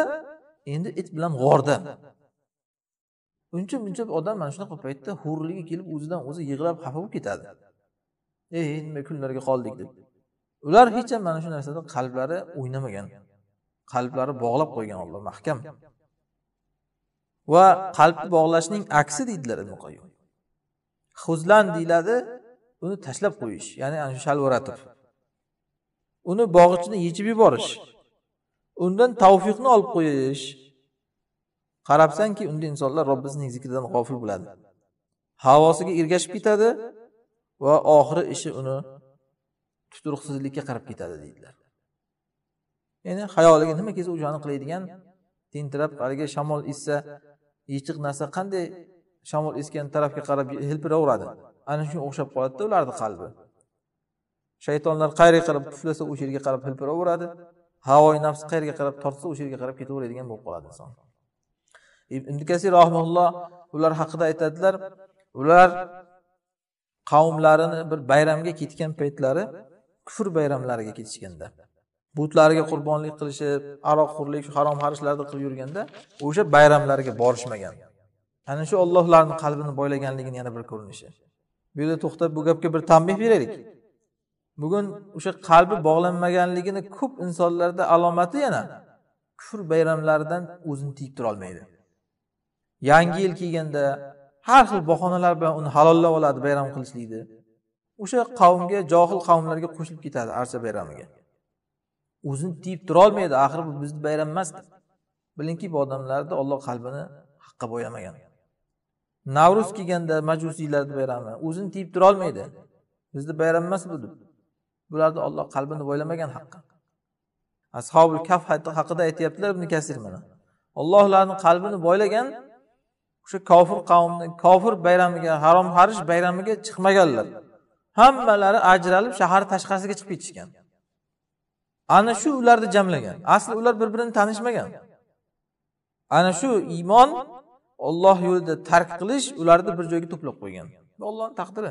endi it bilan g'orda uncha muncha odam mana shunaqa paytda hurligi kelib o'zidan o'zi yig'lab xafa bo'lib ketadi ey nima kunlarga qoldik deb ular hech ham mana shu narsada qalblari o'ynamagan qalblari bog'lab qo'ygan alloh mahkam va qalbni bog'lashning aksi deydilar huzlan deyiladi uni tashlab qo'yish ya'ni ana shu shalvaratib uni bog'ichini yechib yuborish undan tavfiqni olib qo'yish qarabsanki unda insonlar robbisining zikridan g'ofil bo'ladi havosiga ergashib ketadi va oxiri ishi uni tuturuqsizlikka qarab ketadi deydilar ya'ni xayoliga nima kelsa o'shani qiladigan tentirab haligi shamol essa yechiq narsa qanday shamol esgan tarafga qarab hilpiraveradi ana shunga o'xshab qoladida ularni qalbi shaytonlar qayerga qarab puflasa o'sha yerga qarab hilpiraveradi havoyi nafs qayerga qarab tortsa o'sha yerga qarab ketaveradigan bo'lib qoladi inson ibn kasir rahimulloh ular haqida aytadilar ular qavmlarini bir bayramga ketgan paytlari kufr bayramlariga ketishganda butlariga qurbonlik qilishib aroqxo'rlik harom harishlarni qilib yurganda o'sha bayramlarga borishmagan ana shu olloh ularni qalbini boylaganligini yana bir ko'rinishi bu yerda to'xtab bu gapga bir tanbeh beraylik bugun o'sha qalbi bog'lanmaganligini ko'p insonlarda alomati yana kufr bayramlaridan o'zini tiyib turolmaydi yangi yil kelganda har xil bahonalar bilan uni halollab oladi bayram qilishlikni o'sha qavmga johil qavmlarga qo'shilib ketadi archa bayramiga o'zini tiyib turolmaydi axir bu bizni bayram emas bilingki bu odamlarni olloh qalbini haqqa bo'yamagan navruz kelganda majusiylarni bayrami o'zini tiyib turolmaydi bizni bayram emas bu deb bularni olloh qalbini bo'ylamagan haqqa ashobil kaf haqida aytyaptilar ibn kasir mana olloh ularni qalbini boylagan o'sha kofir qavmni kofir bayramiga harom harish bayramiga chiqmaganlar hammalari ajralib shahar tashqarisiga chiqib ketishgan ana shu ularni jamlagan asli ular bir birini tanishmagan ana shu iymon olloh yo'lida tark qilish ularni bir joyga to'plab qo'ygan bu ollohni taqdiri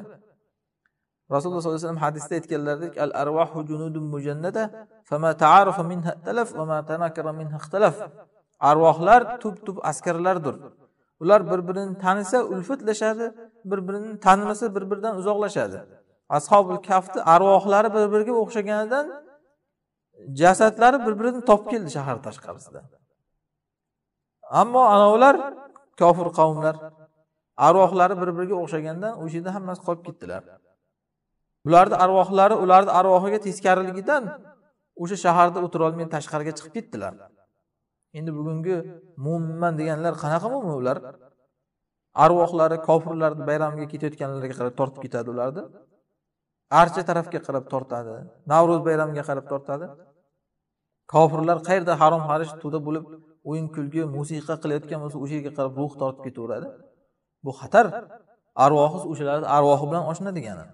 rasululloh sollallohu alayhi vasallam hadisda aytganlaridek al arvahu junudun mujannada fama ta'arufa minha talaf va ma tanakara minha ixtalaf arvohlar tub tub askarlardir ular bir birini tanisa ulfatlashadi bir birini tanimasa bir biridan uzoqlashadi ashobul kafni arvohlari bir biriga o'xshaganidan jasadlari bir birini topib keldi shahar tashqarisida ammo anavilar kofir qavmlar arvohlari bir biriga o'xshagandan o'sha yerda hammasi qolib ketdilar bularni arvohlari ularni arvohiga teskariligidan o'sha shaharda o'tirolmay tashqariga chiqib ketdilar endi bugungi mo'minman deganlar qanaqa mo'min ular arvohlari kofirlarni bayramiga ketayotganlarga qarab tortib ketadi ularni archa tarafga qarab tortadi navro'z bayramiga qarab tortadi kofirlar qayerda harom harish to'da bo'lib o'yin kulgi musiqa qilayotgan bo'lsa o'sha yerga qarab ruh tortib ketaveradi bu xatar arvohiz o'shalarni arvohi bilan oshna degani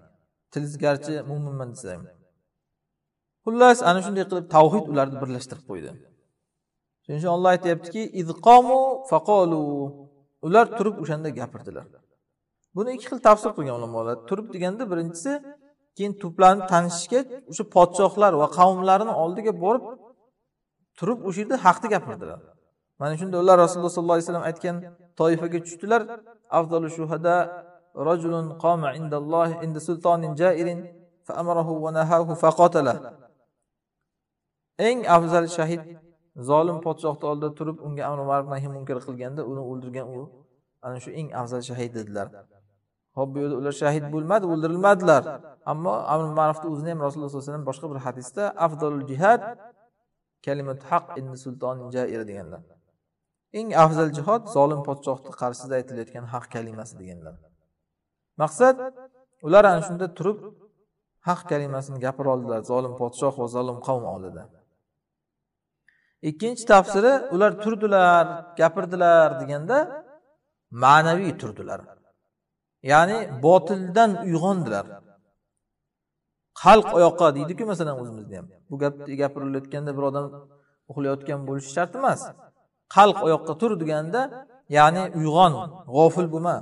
tiliz garchi mo'minman desa ham xullas ana shunday qilib tavhid ularni birlashtirib qo'ydi shuning uchun olloh aytyaptiki izqomu faqolu ular turib o'shanda gapirdilar buni ikki xil tafsir qilgan ulamolar turib deganda birinchisi keyin to'planib tanishishga o'sha podshohlar va qavmlarini oldiga borib turib o'sha yerda haqni gapirdilar mana shunda ular rasululloh sollallohu alayhi vasallam aytgan toifaga tushdilar afzalu shuhada rajulun qoma indalloh inda sultonin jairin faamarahu va nahahu faqatala eng afzal shahid zolim podshohni oldida turib unga amri ma'ruf nahi munkar qilganda uni o'ldirgan u ana shu eng afzal shahid dedilar ho'p bu yerda ular shahid bo'lmadi o'ldirilmadilar ammo amri ma'rufni o'zini ham rasululloh sallallohu alayhi vasallam boshqa bir hadisda afdalul jihad kalimat haq inni sulton jair deganlar eng afzal jihod zolim podshohni qarshisida aytilayotgan haq kalimasi deganlar maqsad ular ana shunda turib haq kalimasini gapira oldilar zolim podshoh va zolim qavm oldida ikkinchi tafsiri ular turdilar gapirdilar deganda ma'naviy turdilar ya'ni botildan uyg'ondilar xalq oyoqqa deydiku masalan o'zimizda ham bu gap gapirilayotganda bir odam uxlayotgan bo'lishi shart emas xalq oyoqqa tur deganda ya'ni uyg'on g'ofil bo'lma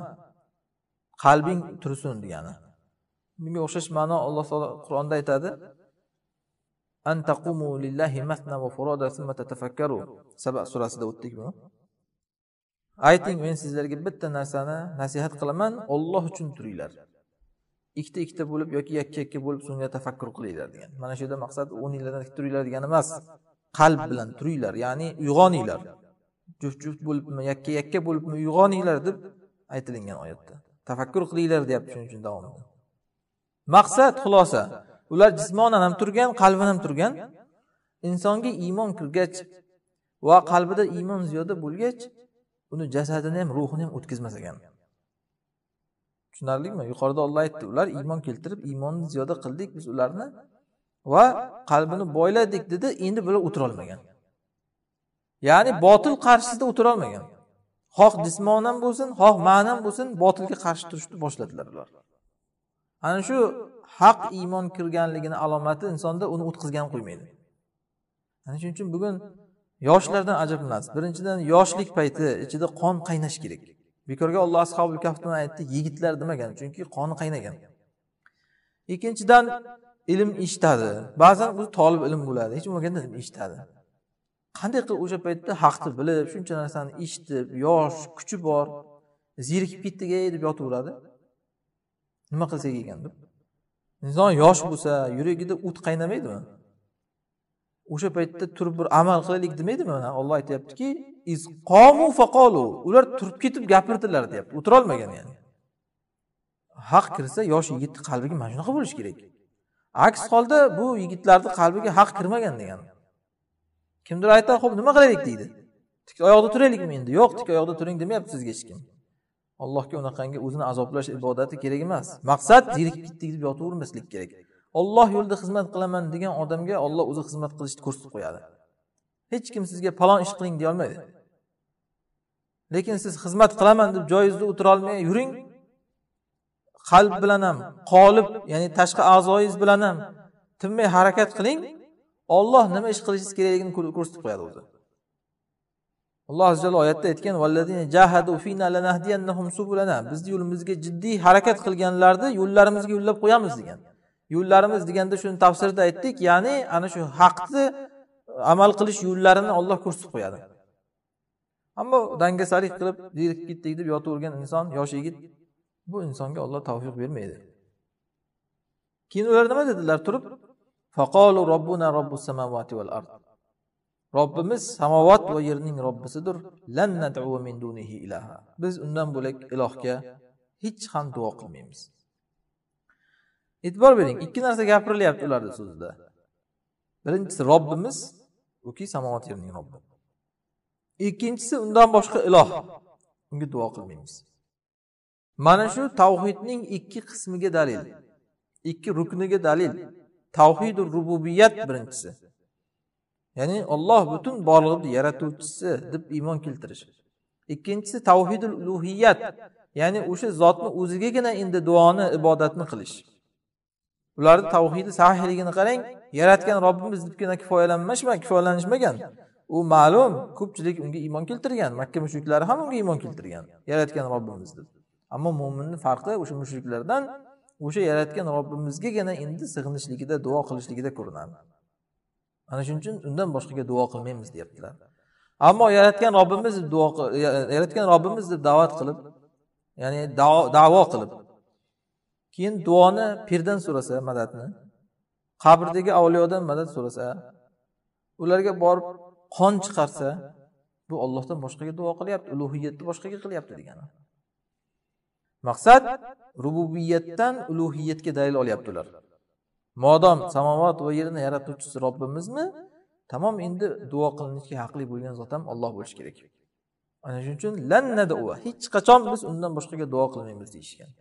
qalbing tursin degani bunga o'xshash ma'no alloh taolo qur'onda aytadi an saba surasida o'tdik buni ayting men sizlarga bitta narsani nasihat qilaman olloh uchun turinglar ikkita ikkita bo'lib yoki yakka yakka bo'lib so'ngra tafakkur qilinglar degan mana shu yerda maqsad o'rninglardan turinglar degani emas qalb bilan turinglar ya'ni uyg'oninglar juft juft bo'libmi yakka yakka bo'libmi uyg'oninglar deb aytilingan oyatda tafakkur qilinglar deyapti shuning uchun davomida maqsad xulosa ular jismonan ham turgan qalban ham turgan insonga iymon kirgach va qalbida iymon ziyoda bo'lgach uni jasadini ham ruhini ham o'tkazmas ekan tushunarlimi yuqorida olloh aytdi ular iymon keltirib iymonni ziyoda qildik biz ularni va qalbini boyladik dedi endi bular olmagan ya'ni botil qarshisida o'tira olmagan xoh jismonan bo'lsin xoh ma'nan bo'lsin botilga qarshi turishni boshladilar ular ana shu haq iymon kirganligini alomati insonda uni o'tkazgan qo'ymaydi ana shuning uchun bugun yoshlardan ajablanasiz birinchidan yoshlik payti ichida qon qaynashi kerak bekorga olloh ashobil kafdan aytdi yigitlar demagan chunki qoni qaynagan ikkinchidan ilm eshitadi ba'zan o'zi tolib ilm bo'ladi hech bo'lmaganda eshitadi qanday qilib o'sha paytda haqni bilib shuncha narsani eshitib yosh kuchi bor zerikib ketdik deb yotaveradi nima qilsak ekan deb inson yosh bo'lsa yuragida o't qaynamaydimi o'sha paytda turib bir amal qilaylik demaydimi mana olloh aytyaptiki izqomu ular turib ketib gapirdilar deyapti o'tirolmagan ya'ni haq kirsa yosh yigitni qalbiga mana shunaqa bo'lishi kerak aks holda bu yigitlarni qalbiga haq kirmagan degan kimdir aytadi ho'p nima qilaylik deydi tik oyoqda turaylikmi endi yo'q tik oyoqda turing demayapti sizga hech kim allohga unaqangi o'zini azoblash ibodati kerak emas maqsad zerikib ketdik deb yotavermaslik kerak olloh yo'lida xizmat qilaman degan odamga olloh o'zi xizmat qilishni ko'rsatib qo'yadi hech kim sizga palon ish qiling deyolmaydi lekin siz xizmat qilaman deb joyingizda o'tirolmay yuring qalb bilan ham qolib ya'ni tashqi a'zoyingiz bilan ham tinmay harakat qiling olloh nima ish qilishingiz kerakligini ko'rsatib qo'yadi o'zi alloh azza oyatda aytgan bizni yo'limizga jiddiy harakat qilganlarni yo'llarimizga yo'llab qo'yamiz degan yo'llarimiz deganda shuni tafsirda aytdik ya'ni ana shu haqni amal qilish yo'llarini olloh ko'rsatib qo'yadi ammo dangasalik qilib zerikib ketdik deb yotavergan inson yosh yigit bu insonga olloh tavfiq bermaydi keyin ular nima dedilar turib robbuna robbus samavati val ard robbimiz samovat va yerning robbisidir min dunihi ilaha biz undan bo'lak ilohga hech ham duo qilmaymiz e'tibor bering ikki narsa gapirilyapti ularni so'zida birinchisi robbimiz uki samovat yerning robbi ikkinchisi undan boshqa iloh unga duo qilmaymiz mana shu tavhidning ikki qismiga dalil ikki rukniga dalil tavhidu rububiyat birinchisi ya'ni olloh butun borliqni yaratuvchisi deb iymon keltirish ikkinchisi tavhidul ulug'iyat ya'ni o'sha zotni o'zigagina endi duoni ibodatni qilish ularni tavhidi sahiyligini qarang yaratgan robbimiz debgina kifoyalanmashma kifoyalanishmagan u ma'lum ko'pchilik unga iymon keltirgan makka mushriklari ham unga iymon keltirgan yaratgan robbimiz deb ammo mo'minni farqi o'sha mushriklardan o'sha yaratgan robbimizgagina endi sig'inishligida duo qilishligida ko'rinadi ana shuning uchun undan boshqaga duo qilmaymiz deyaptilar ammo yaratgan robbimiz duo yaratgan robbimiz deb da'vat qilib ya'ni davo qilib keyin duoni pirdan so'rasa madadni qabrdagi avliyodan madad so'rasa ularga borib qon chiqarsa bu ollohdan boshqaga duo qilyapti ulug'iyatni boshqaga qilyapti degani maqsad rububiyatdan ulug'iyatga dalil olyapti ular modom samovat va yerni yaratuvchisi robbimizmi tamom endi duo qilinishga haqli bo'lgan zot ham olloh bo'lishi kerak ana shuning uchun lannada hech qachon biz undan boshqaga duo qilmaymiz deyishgan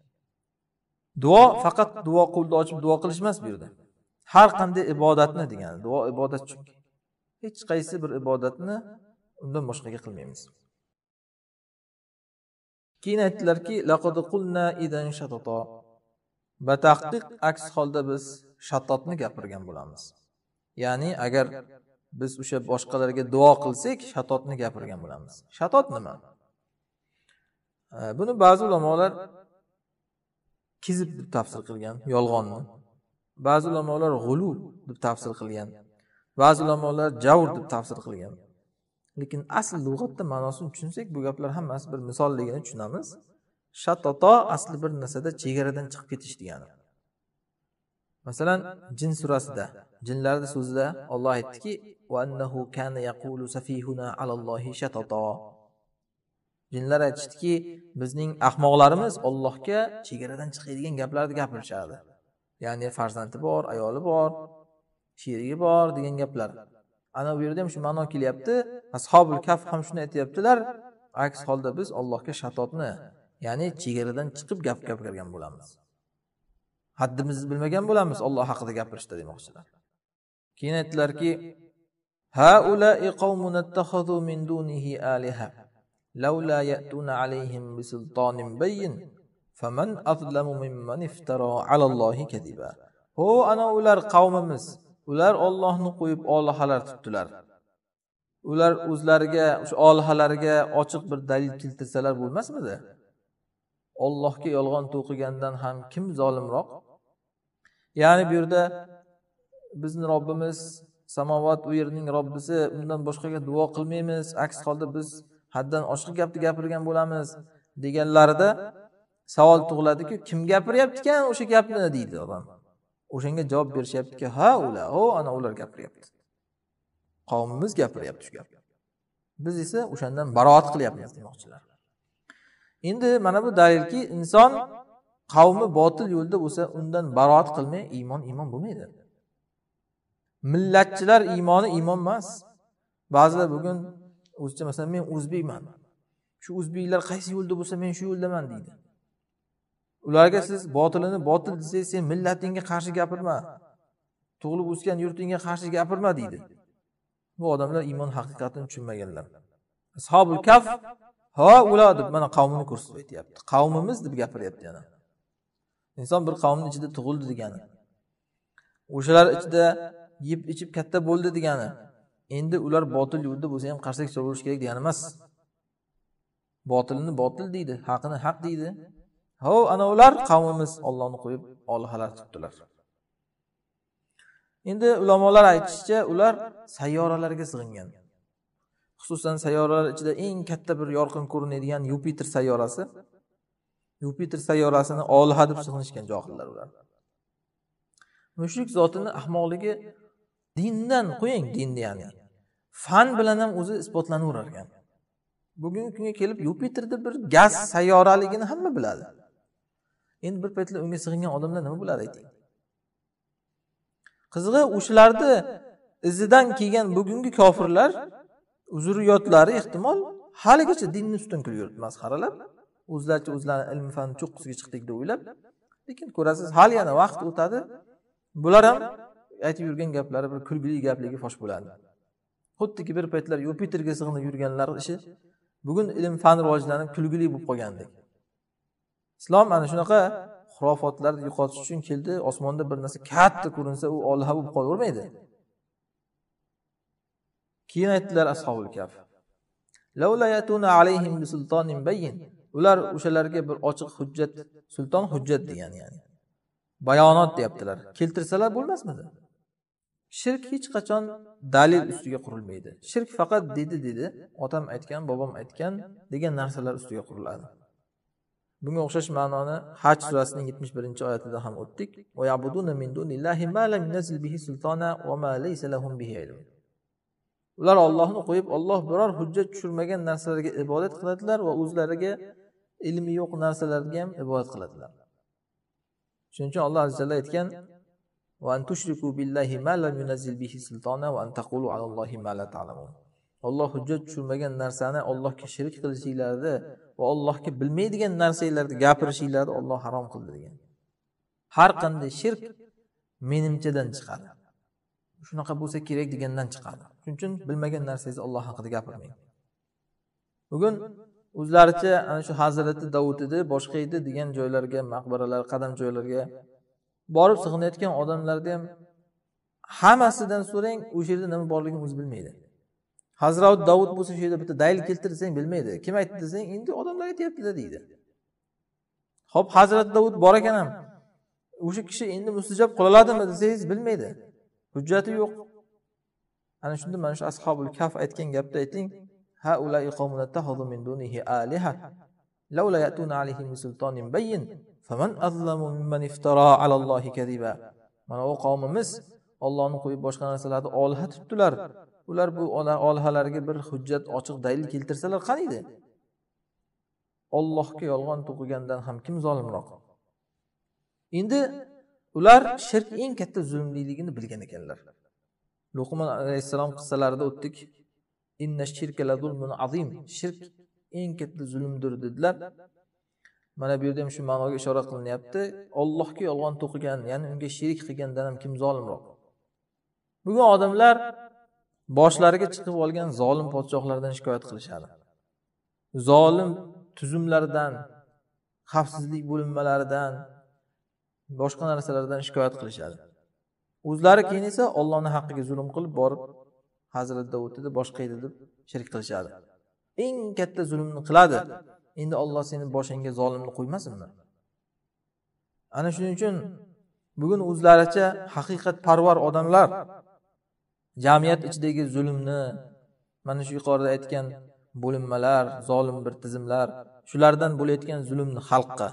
duo faqat duo qo'lni ochib duo qilish emas bu yerda har qanday ibodatni degani duo ibodat chunki hech qaysi bir ibodatni undan boshqaga qilmaymiz keyin aytdilarki batahqiq aks holda biz shattotni gapirgan bo'lamiz ya'ni agar biz o'sha boshqalarga duo qilsak shattotni gapirgan bo'lamiz shattot nima e, buni ba'zi ulamolar kizib deb tafsir qilgan yolg'onni ba'zi ulamolar g'ulu deb tafsir qilgan ba'zi ulamolar javr deb tafsir qilgan lekin asl lug'atda ma'nosini tushunsak bu gaplar hammasi bir misolligini tushunamiz shattoto asli bir narsada chegaradan chiqib ketish degani masalan jin surasida jinlarni so'zida olloh aytdiki jinlar aytishdiki bizning ahmoqlarimiz ollohga chegaradan chiqadigan gaplarni gapirishadi ya'ni farzandi bor ayoli bor sherigi bor degan gaplar ana bu yerda ham shu ma'no kelyapti ashobul kaf ham shuni aytyaptilar aks holda biz ollohga shatotni ya'ni chegaradan chiqib gap gapirgan bo'lamiz haddimizni bilmagan bo'lamiz olloh haqida gapirishda demoqchilar keyin aytdilarki هؤلاء قوم ular qavmimiz ular Allohni qo'yib olihalar tutdilar ular o'zlariga o'sha olihalariga ochiq bir dalil keltirsalar bo'lmasmidi ollohga yolg'on to'qigandan ham kim zolimroq ya'ni bu yerda bizni robbimiz samovat u yerning robbisi undan boshqaga duo qilmaymiz aks holda biz haddan oshiq gapni gapirgan bo'lamiz deganlarida savol tug'iladiki kim gapiryapti ekan o'sha gapni deydi odam o'shanga javob berishyaptiki ha ular o ana ular gapiryapti qavmimiz gapiryapti shu gapni biz esa o'shandan baroat qilyapmiz demoqchilar endi mana bu dalilki inson qavmi botil yo'lda bo'lsa undan baroat qilmay iymon iymon bo'lmaydi millatchilar iymoni iymon emas ba'zilar bugun o'zicha masalan men o'zbekman shu o'zbeklar qaysi yo'lda bo'lsa men shu yo'ldaman deydi ularga siz botilini botil desangiz sen millatingga qarshi gapirma tug'ilib o'sgan yurtingga qarshi gapirma deydi bu odamlar iymon haqiqatini tushunmaganlar ashobul kaf ha ular deb mana qavmini ko'rsatib aytyapti qavmimiz deb gapiryapti yana inson bir qavmni ichida tug'ildi degani o'shalar ichida yeb ichib katta bo'ldi degani endi ular botil yo'lda bo'lsa ham qarsak so'rash kerak degani emas botilni botil deydi haqini haq deydi ho ana ular qavmimiz ollohni qo'yib olihalar tutdilar endi ulamolar aytishicha ular sayyoralarga sig'ingan xususan sayyoralar ichida eng katta bir yorqin ko'rinadigan yupiter sayyorasi yupiter sayyorasini oliha deb sig'inishgan johillar ular mushrik zotini ahmoqligi dindan qo'ying dinni ya'ni fan bilan ham o'zi isbotlanaverarkan bugungi kunga kelib yupiter deb bir gaz sayyoraligini hamma biladi endi bir paytlar unga sig'ingan odamlar nima bo'lar ayting qizig'i o'shalarni izidan kelgan bugungi kofirlar uzriyotlari ehtimol haligacha dinni ustun qilib yuribdi masxaralab o'zlaricha o'zlarini ilm fan cho'qqisiga chiqdik deb o'ylab lekin ko'rasiz hali yana vaqt o'tadi bular ham aytib yurgan gaplari bir kulgili gapligi fosh bo'ladi xuddiki bir paytlar yupiterga sig'inib yurganlar ishi bugun ilm fan rivojlanib kulgili bo'lib qolgandek islom ana shunaqa xurofotlarni yo'qotish uchun keldi osmonda bir narsa katta ko'rinsa u olha bo'lib qolavermaydi keyin aytdilar ashabul kaf ular o'shalarga bir ochiq hujjat sulton hujjat degan ya'ni bayonot deyaptilar keltirsalar bo'lmasmidi shirk hech qachon dalil ustiga qurilmaydi shirk faqat dedi dedi otam aytgan bobom aytgan degan narsalar ustiga quriladi bunga o'xshash ma'noni haj surasining yetmish birinchi oyatida ham o'tdik ular ollohni qo'yib olloh biror hujjat tushirmagan narsalarga ibodat qiladilar va o'zlariga ilmi yo'q narsalarga ham ibodat qiladilar shuning uchun alloh azza aytgan olloh hujjat tushirmagan narsani ollohga shirik qilishinglarni va ollohga bilmaydigan narsanglarni gapirishinglarni olloh harom qildi degan har qanday shirk menimchadan chiqadi shunaqa bo'lsa kerak degandan chiqadi shuning uchun bilmagan narsangizni olloh haqida gapirmang bugun o'zlaricha ana shu hazrati davud edi boshqa edi degan joylarga maqbaralar qadam joylarga borib sig'inayotgan odamlarni ham hammasidan so'rang o'sha yerda nima borligini o'zi bilmaydi hazrat davud bo'lsa shu yerda bitta dalil keltirsang bilmaydi kim aytdi desang endi odamlar aytyaptida deydi ho'p hazrati davud bor ekan ham o'sha kishi endi mustijob qila oladimi desangiz bilmaydi hujjati yo'q ana shunda mana shu ashobul kaf aytgan gapni ayting haula'i qaumun tattakhadhu min dunihi aliha laula ya'tuna alayhim sultanan bayyin faman azlamu mimman iftara ala allohi kadiba mana u qavmimiz Allohni qo'yib boshqa narsalarni olha tutdilar ular bu olhalarga bir hujjat ochiq dalil keltirsalar qaniydi ollohga yolg'on to'qigandan ham kim zolimroq endi ular shirk eng katta zulmliligini bilgan ekanlar luqmon alayhissalom qissalarida o'tdik azim shirk eng katta zulmdir dedilar mana bu yerda ham shu ma'noga ishora qilinyapti ollohga yolg'on to'qigan ya'ni unga sherik qilgandan ham kim zolimroq bugun odamlar boshlariga chiqib olgan zolim podshohlardan shikoyat qilishadi zolim tuzumlardan xavfsizlik bo'linmalaridan boshqa narsalardan shikoyat qilishadi o'zlari keyin esa ollohni haqqiga zulm qilib borib hazrat dovud edi boshqa edi deb shirk qilishadi eng katta zulmni qiladi endi olloh seni boshingga zolimni qo'ymasinmi ana shuning uchun bugun o'zlaricha haqiqatparvar odamlar jamiyat ichidagi zulmni mana shu yuqorida aytgan bo'linmalar zolim bir tizimlar shulardan bo'layotgan zulmni xalqqa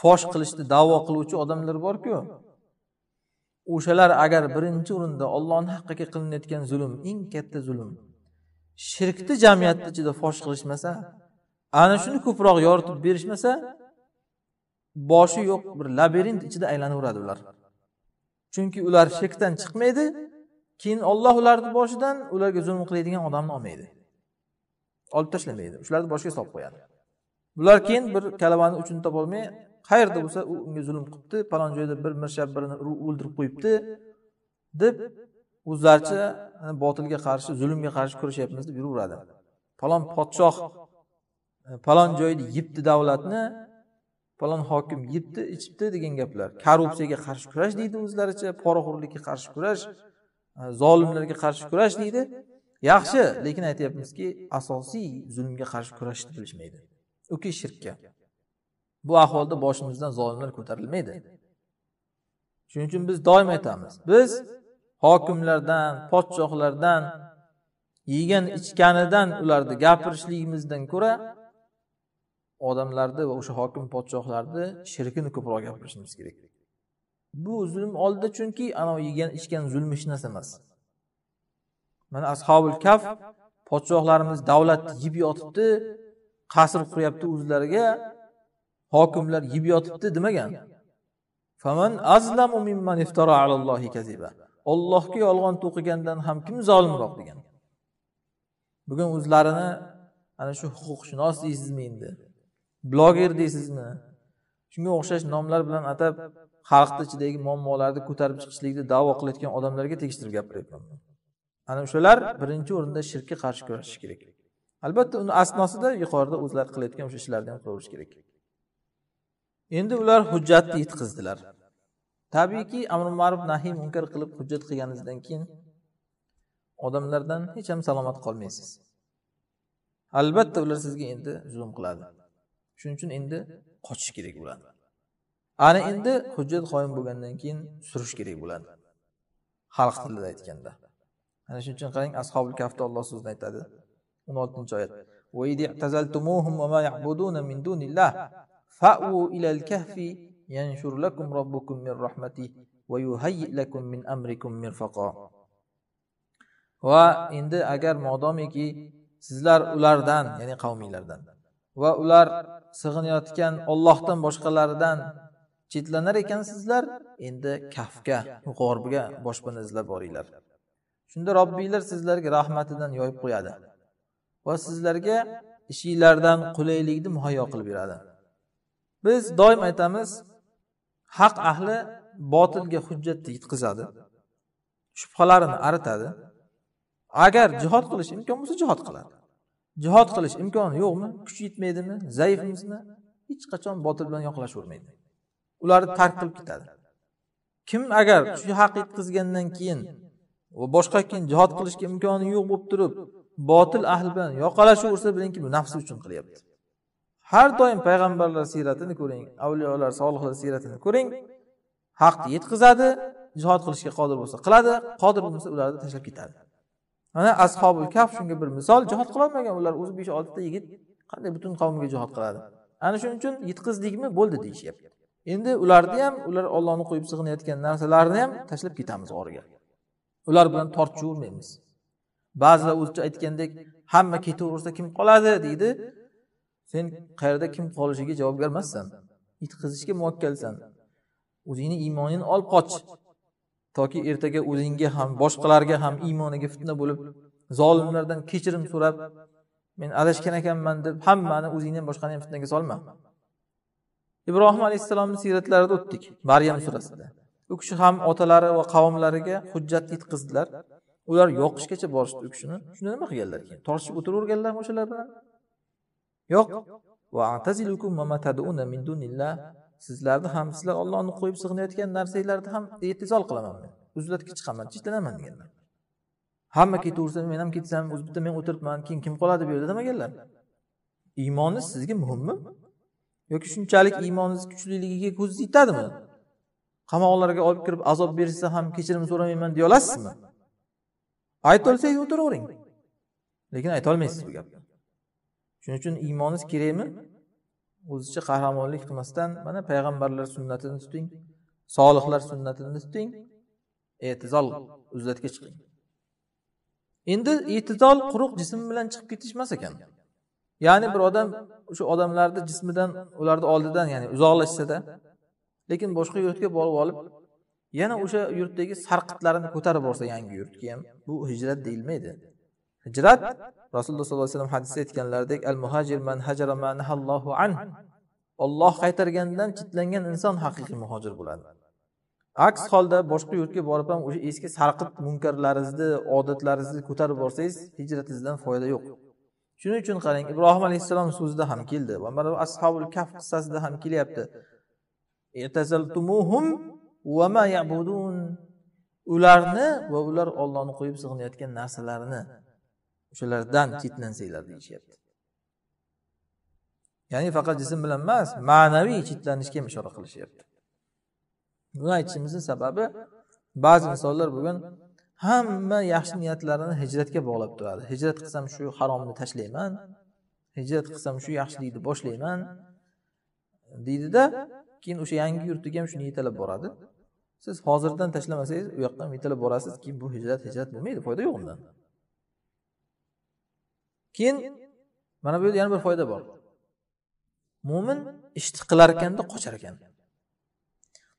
fosh qilishni davo qiluvchi odamlar borku o'shalar agar birinchi o'rinda ollohni haqqiga qilinayotgan zulm eng katta zulm shirkni jamiyatni ichida fosh qilishmasa ana shuni ko'proq yoritib berishmasa boshi yo'q bir labirint ichida aylanaveradi ular chunki ular shirkdan chiqmaydi keyin olloh ularni boshidan ularga zulm qiladigan odamni olmaydi olib tashlamaydi shularni boshiga solib qo'yadi bular keyin bir kalavani uchini topolmay qayerda bo'lsa u unga zulm qilibdi palon joyda bir mirshab birini o'ldirib qo'yibdi deb o'zlaricha botilga qarshi zulmga qarshi kurashyapmiz deb yuraveradi palon podshoh palon joyni yebdi davlatni palon hokim yebdi ichibdi degan gaplar korrupsiyaga qarshi kurash deydi o'zlaricha poraxo'rlikka qarshi kurash e, e, zolimlarga qarshi kurash deydi yaxshi lekin aytyapmizki asosiy zulmga qarshi kurashni bilishmaydi uki shirkka bu ahvolda boshimizdan zolimlar ko'tarilmaydi shuning uchun biz doim aytamiz biz hokimlardan podshohlardan yegan ichganidan ularni gapirishligimizdan ko'ra odamlarni va o'sha hokim podshohlarni shirkini ko'proq gapirishimiz kerak bu zulm oldida chunki anavi yegan ichgan zulm hech narsa emas mana ashobil kaf podshohlarimiz davlatni yeb yotibdi qasr quryapti o'zlariga hokimlar yeb yotibdi demagan faman azlamu mimman ollohga yolg'on to'qigandan ham kim zolimroq degan bugun o'zlarini ana shu huquqshunos deysizmi endi bloger deysizmi shunga o'xshash nomlar bilan atab xalqni ichidagi muammolarni ko'tarib chiqishlikni davo qilayotgan odamlarga tegishtirib gapiryapman ana o'shalar birinchi o'rinda shirkka qarshi kurashish kerak albatta uni asnosida yuqorida o'zlari qilayotgan o'sha ishlarni ham ko'rish kerak endi ular hujjatni yetkazdilar tabiiyki amri ma'ruf nahiy munkar qilib hujjat qilganingizdan keyin odamlardan hech ham salomat qolmaysiz albatta ular sizga endi zulm qiladi shuning uchun endi qochish kerak bo'ladi ana endi hujjat qoyim bo'lgandan keyin surish kerak bo'ladi xalq tilida aytganda ana shuning uchun qarang ashobul kafda olloh so'zini aytadi o'n oltinchi oyat va endi agar modomiki sizlar ulardan ya'ni qavmiylardan va ular sig'inayotgan ollohdan boshqalaridan chetlanar ekansizlar endi kafga g'orbga boshpana izlab boringlar shunda robbiylar sizlarga rahmatidan yoyib qo'yadi va sizlarga ishinglardan qulaylikni muhayyo qilib beradi biz doim aytamiz haq ahli botilga hujjatni yetkazadi shubhalarini aritadi agar jihod qilish imkon bo'lsa jihod qiladi jihod qilish imkoni yo'qmi kuch yetmaydimi zaifmizmi hech qachon botil bilan yoqlashavermaydi ularni tark qilib ketadi kim agar shu haq yetkazgandan keyin va boshqa keyin jihod qilishga imkoni yo'q bo'lib turib botil ahli bilan yoqalashaversa bilingki bu nafsi uchun qilyapti har doim payg'ambarlar siyratini ko'ring avliyolar solihlar siyratini ko'ring haqni yetkazadi jihod qilishga qodir bo'lsa qiladi qodir bo'lmasa ularni tashlab ketadi mana ashobul kaf shunga bir misol jihod qilolmagan ular o'zi besh oltita yigit qanday butun qavmga jihod qiladi ana shuning uchun yetkazdikmi bo'ldi deyishyapti endi ularni ham ular ollohni qo'yib sig'inayotgan narsalarini ham tashlab ketamiz g'orga ular bilan tortishavermaymiz ba'zilar o'zicha aytgandek hamma ketaversa kim qoladi deydi sen qayerda kim qolishiga javobgar emassan yutqazishga muvakkalsan o'zingni iymoningni olib qoch toki ertaga o'zingga ham boshqalarga ham iymoniga fitna bo'lib zolimlardan kechirim so'rab men adashgan ekanman deb hammani o'zingdan boshqani ham fitnaga solma ibrohim alayhissalomni siyratlarida o'tdik maryam surasida u kishi ham otalari va qavmlariga hujjat yetkazdilar ular yoqishgacha borishdi u kishini shunda nima qilganlar keyin tortishib o'tiraverganlarmi o'shalar bilan yo'q sizlarni ham sizlar Allohni qo'yib sig'inayotgan narsanglarni ham e'tizol qilaman men uzlatga chiqaman chetlanaman deganlar hamma ketaversa men ham ketsam o'zi bitta men o'tiribman keyin kim qoladi bu yerda demaganlar iymoni sizga muhimmi yoki shunchalik iymoningiz kuchliligiga ko'z yetadimi qamoqlarga olib kirib azob berishsa ham kechirim so'ramayman deya olasizmi aytolsangiz o'tiravering lekin aytolmaysiz bu gapni shuning uchun iymoningiz kerakmi o'zicha qahramonlik qilmasdan mana payg'ambarlar sunnatini tuting solihlar sunnatini tuting e'tizol uzlatga chiqing endi e'tizol quruq jism bilan chiqib ketish emas ekan ya'ni bir odam o'sha odamlarni jismidan ularni oldidan ya'ni uzoqlashsada lekin boshqa yurtga borib olib yana o'sha yurtdagi sarqitlarini ko'tarib borsa yangi yurtga ham bu hijrat deyilmaydi hijrat rasululloh sollallohu alayhi vasallam hadisda aytganlaridek al muhajir man hajara manahallohu an olloh qaytargandan chetlangan inson haqiqiy muhojir bo'ladi aks holda boshqa yurtga borib ham o'sha eski sarqit munkarlaringizni odatlaringizni ko'tarib borsangiz hijratingizdan foyda yo'q shuning uchun qarang ibrohim alayhissalom so'zida ham keldi va ashobul kaf qissasida ham kelyapti ularni va ular ollohni qo'yib sig'inayotgan narsalarini o'shalardan chetlansanglar deyishyapti ya'ni faqat jism bilan emas ma'naviy chetlanishga ham ishora qilishyapti buni aytishimizni sababi ba'zi insonlar bugun hamma yaxshi niyatlarini hijratga bog'lab turadi hijrat qilsam shu haromni tashlayman hijrat qilsam shu yaxshilikni boshlayman deydida keyin o'sha yangi yurtiga ham shuni yetalab boradi siz hozirdan tashlamasangiz u yoqdan yetalab borasiz keyin bu hijrat hijrat bo'lmaydi foyda yo'q undan keyin mana bu yerda yana bir foyda bor mo'min ishni qilar ekanda qochar ekan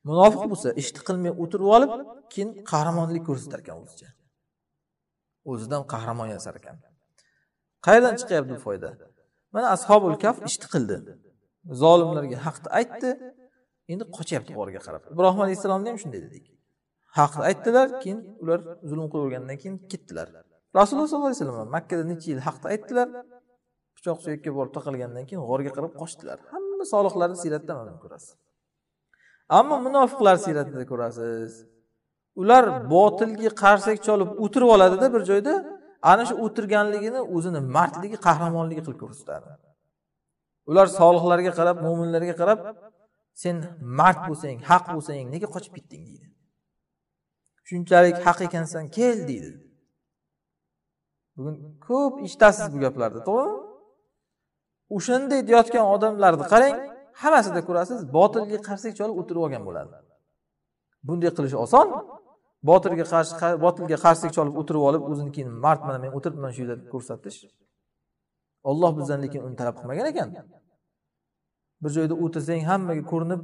munofiq bo'lsa ishni qilmay o'tirib olib keyin qahramonlik ko'rsatar ekan o'zicha o'zidan qahramon yasar ekan qayerdan chiqyapti bu foyda mana ashobul kaf ishni qildi zolimlarga haqni aytdi endi qochyapti g'orga qarab ibrohim alayhissalomni ham shunday dedik haqni aytdilar keyin ular zulm qilavergandan keyin ketdilar rasululloh sollallohu alayhi vasallam makkada necha yil haqda aytdilar pichoq suyakka borib taqilgandan keyin g'orga qarab qochdilar hamma solihlarni siyratda mana ko'rasiz ammo munofiqlar siyratida ko'rasiz ular botilga qarsak cholib o'tirib oladida bir joyda ana shu o'tirganligini o'zini mardligi qahramonligi qilib ko'rsatadi ular solihlarga qarab mo'minlarga qarab sen mard bo'lsang haq bo'lsang nega qochib ketding deydi shunchalik haq ekansan kel deydi bugun ko'p eshitasiz bu gaplarni to'g'rimi o'shanda aytayotgan odamlarni qarang hammasida ko'rasiz botirga qarsak chalib o'tirib olgan bo'ladi bunday qilish oson botirga qarshi botilga qarsak chalib o'tirib olib o'zini keyin mard mana men o'tiribman shu yerda deb ko'rsatish olloh bizdan lekin uni talab qilmagan ekan bir joyda o'tirsang hammaga ko'rinib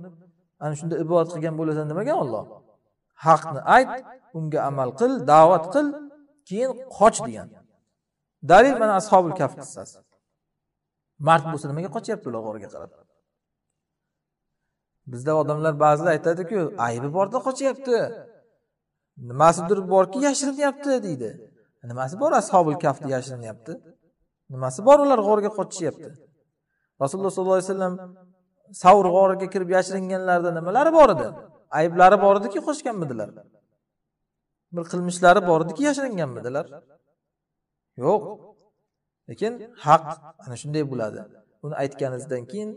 ana shunda ibodat qilgan bo'lasan demagan olloh haqni ayt unga amal qil da'vat qil keyin qoch degan dalil mana ashobul kaf qissasi mard bo'lsa nimaga qochyapti ular g'orga qarab bizda odamlar ba'zilar aytadiku aybi borda qochyapti nimasidir borki yashirinyapti deydi nimasi bor ashobul kafni yashirinyapti nimasi bor ular g'orga qochishyapti rasululloh sollallohu alayhi vasallam savr g'origa kirib yashiringanlarida nimalari bor edi ayblari bor ediki qochganmidilar bir qilmishlari bor ediki yashiringanmidilar yo'q lekin haq ana shunday bo'ladi uni aytganingizdan keyin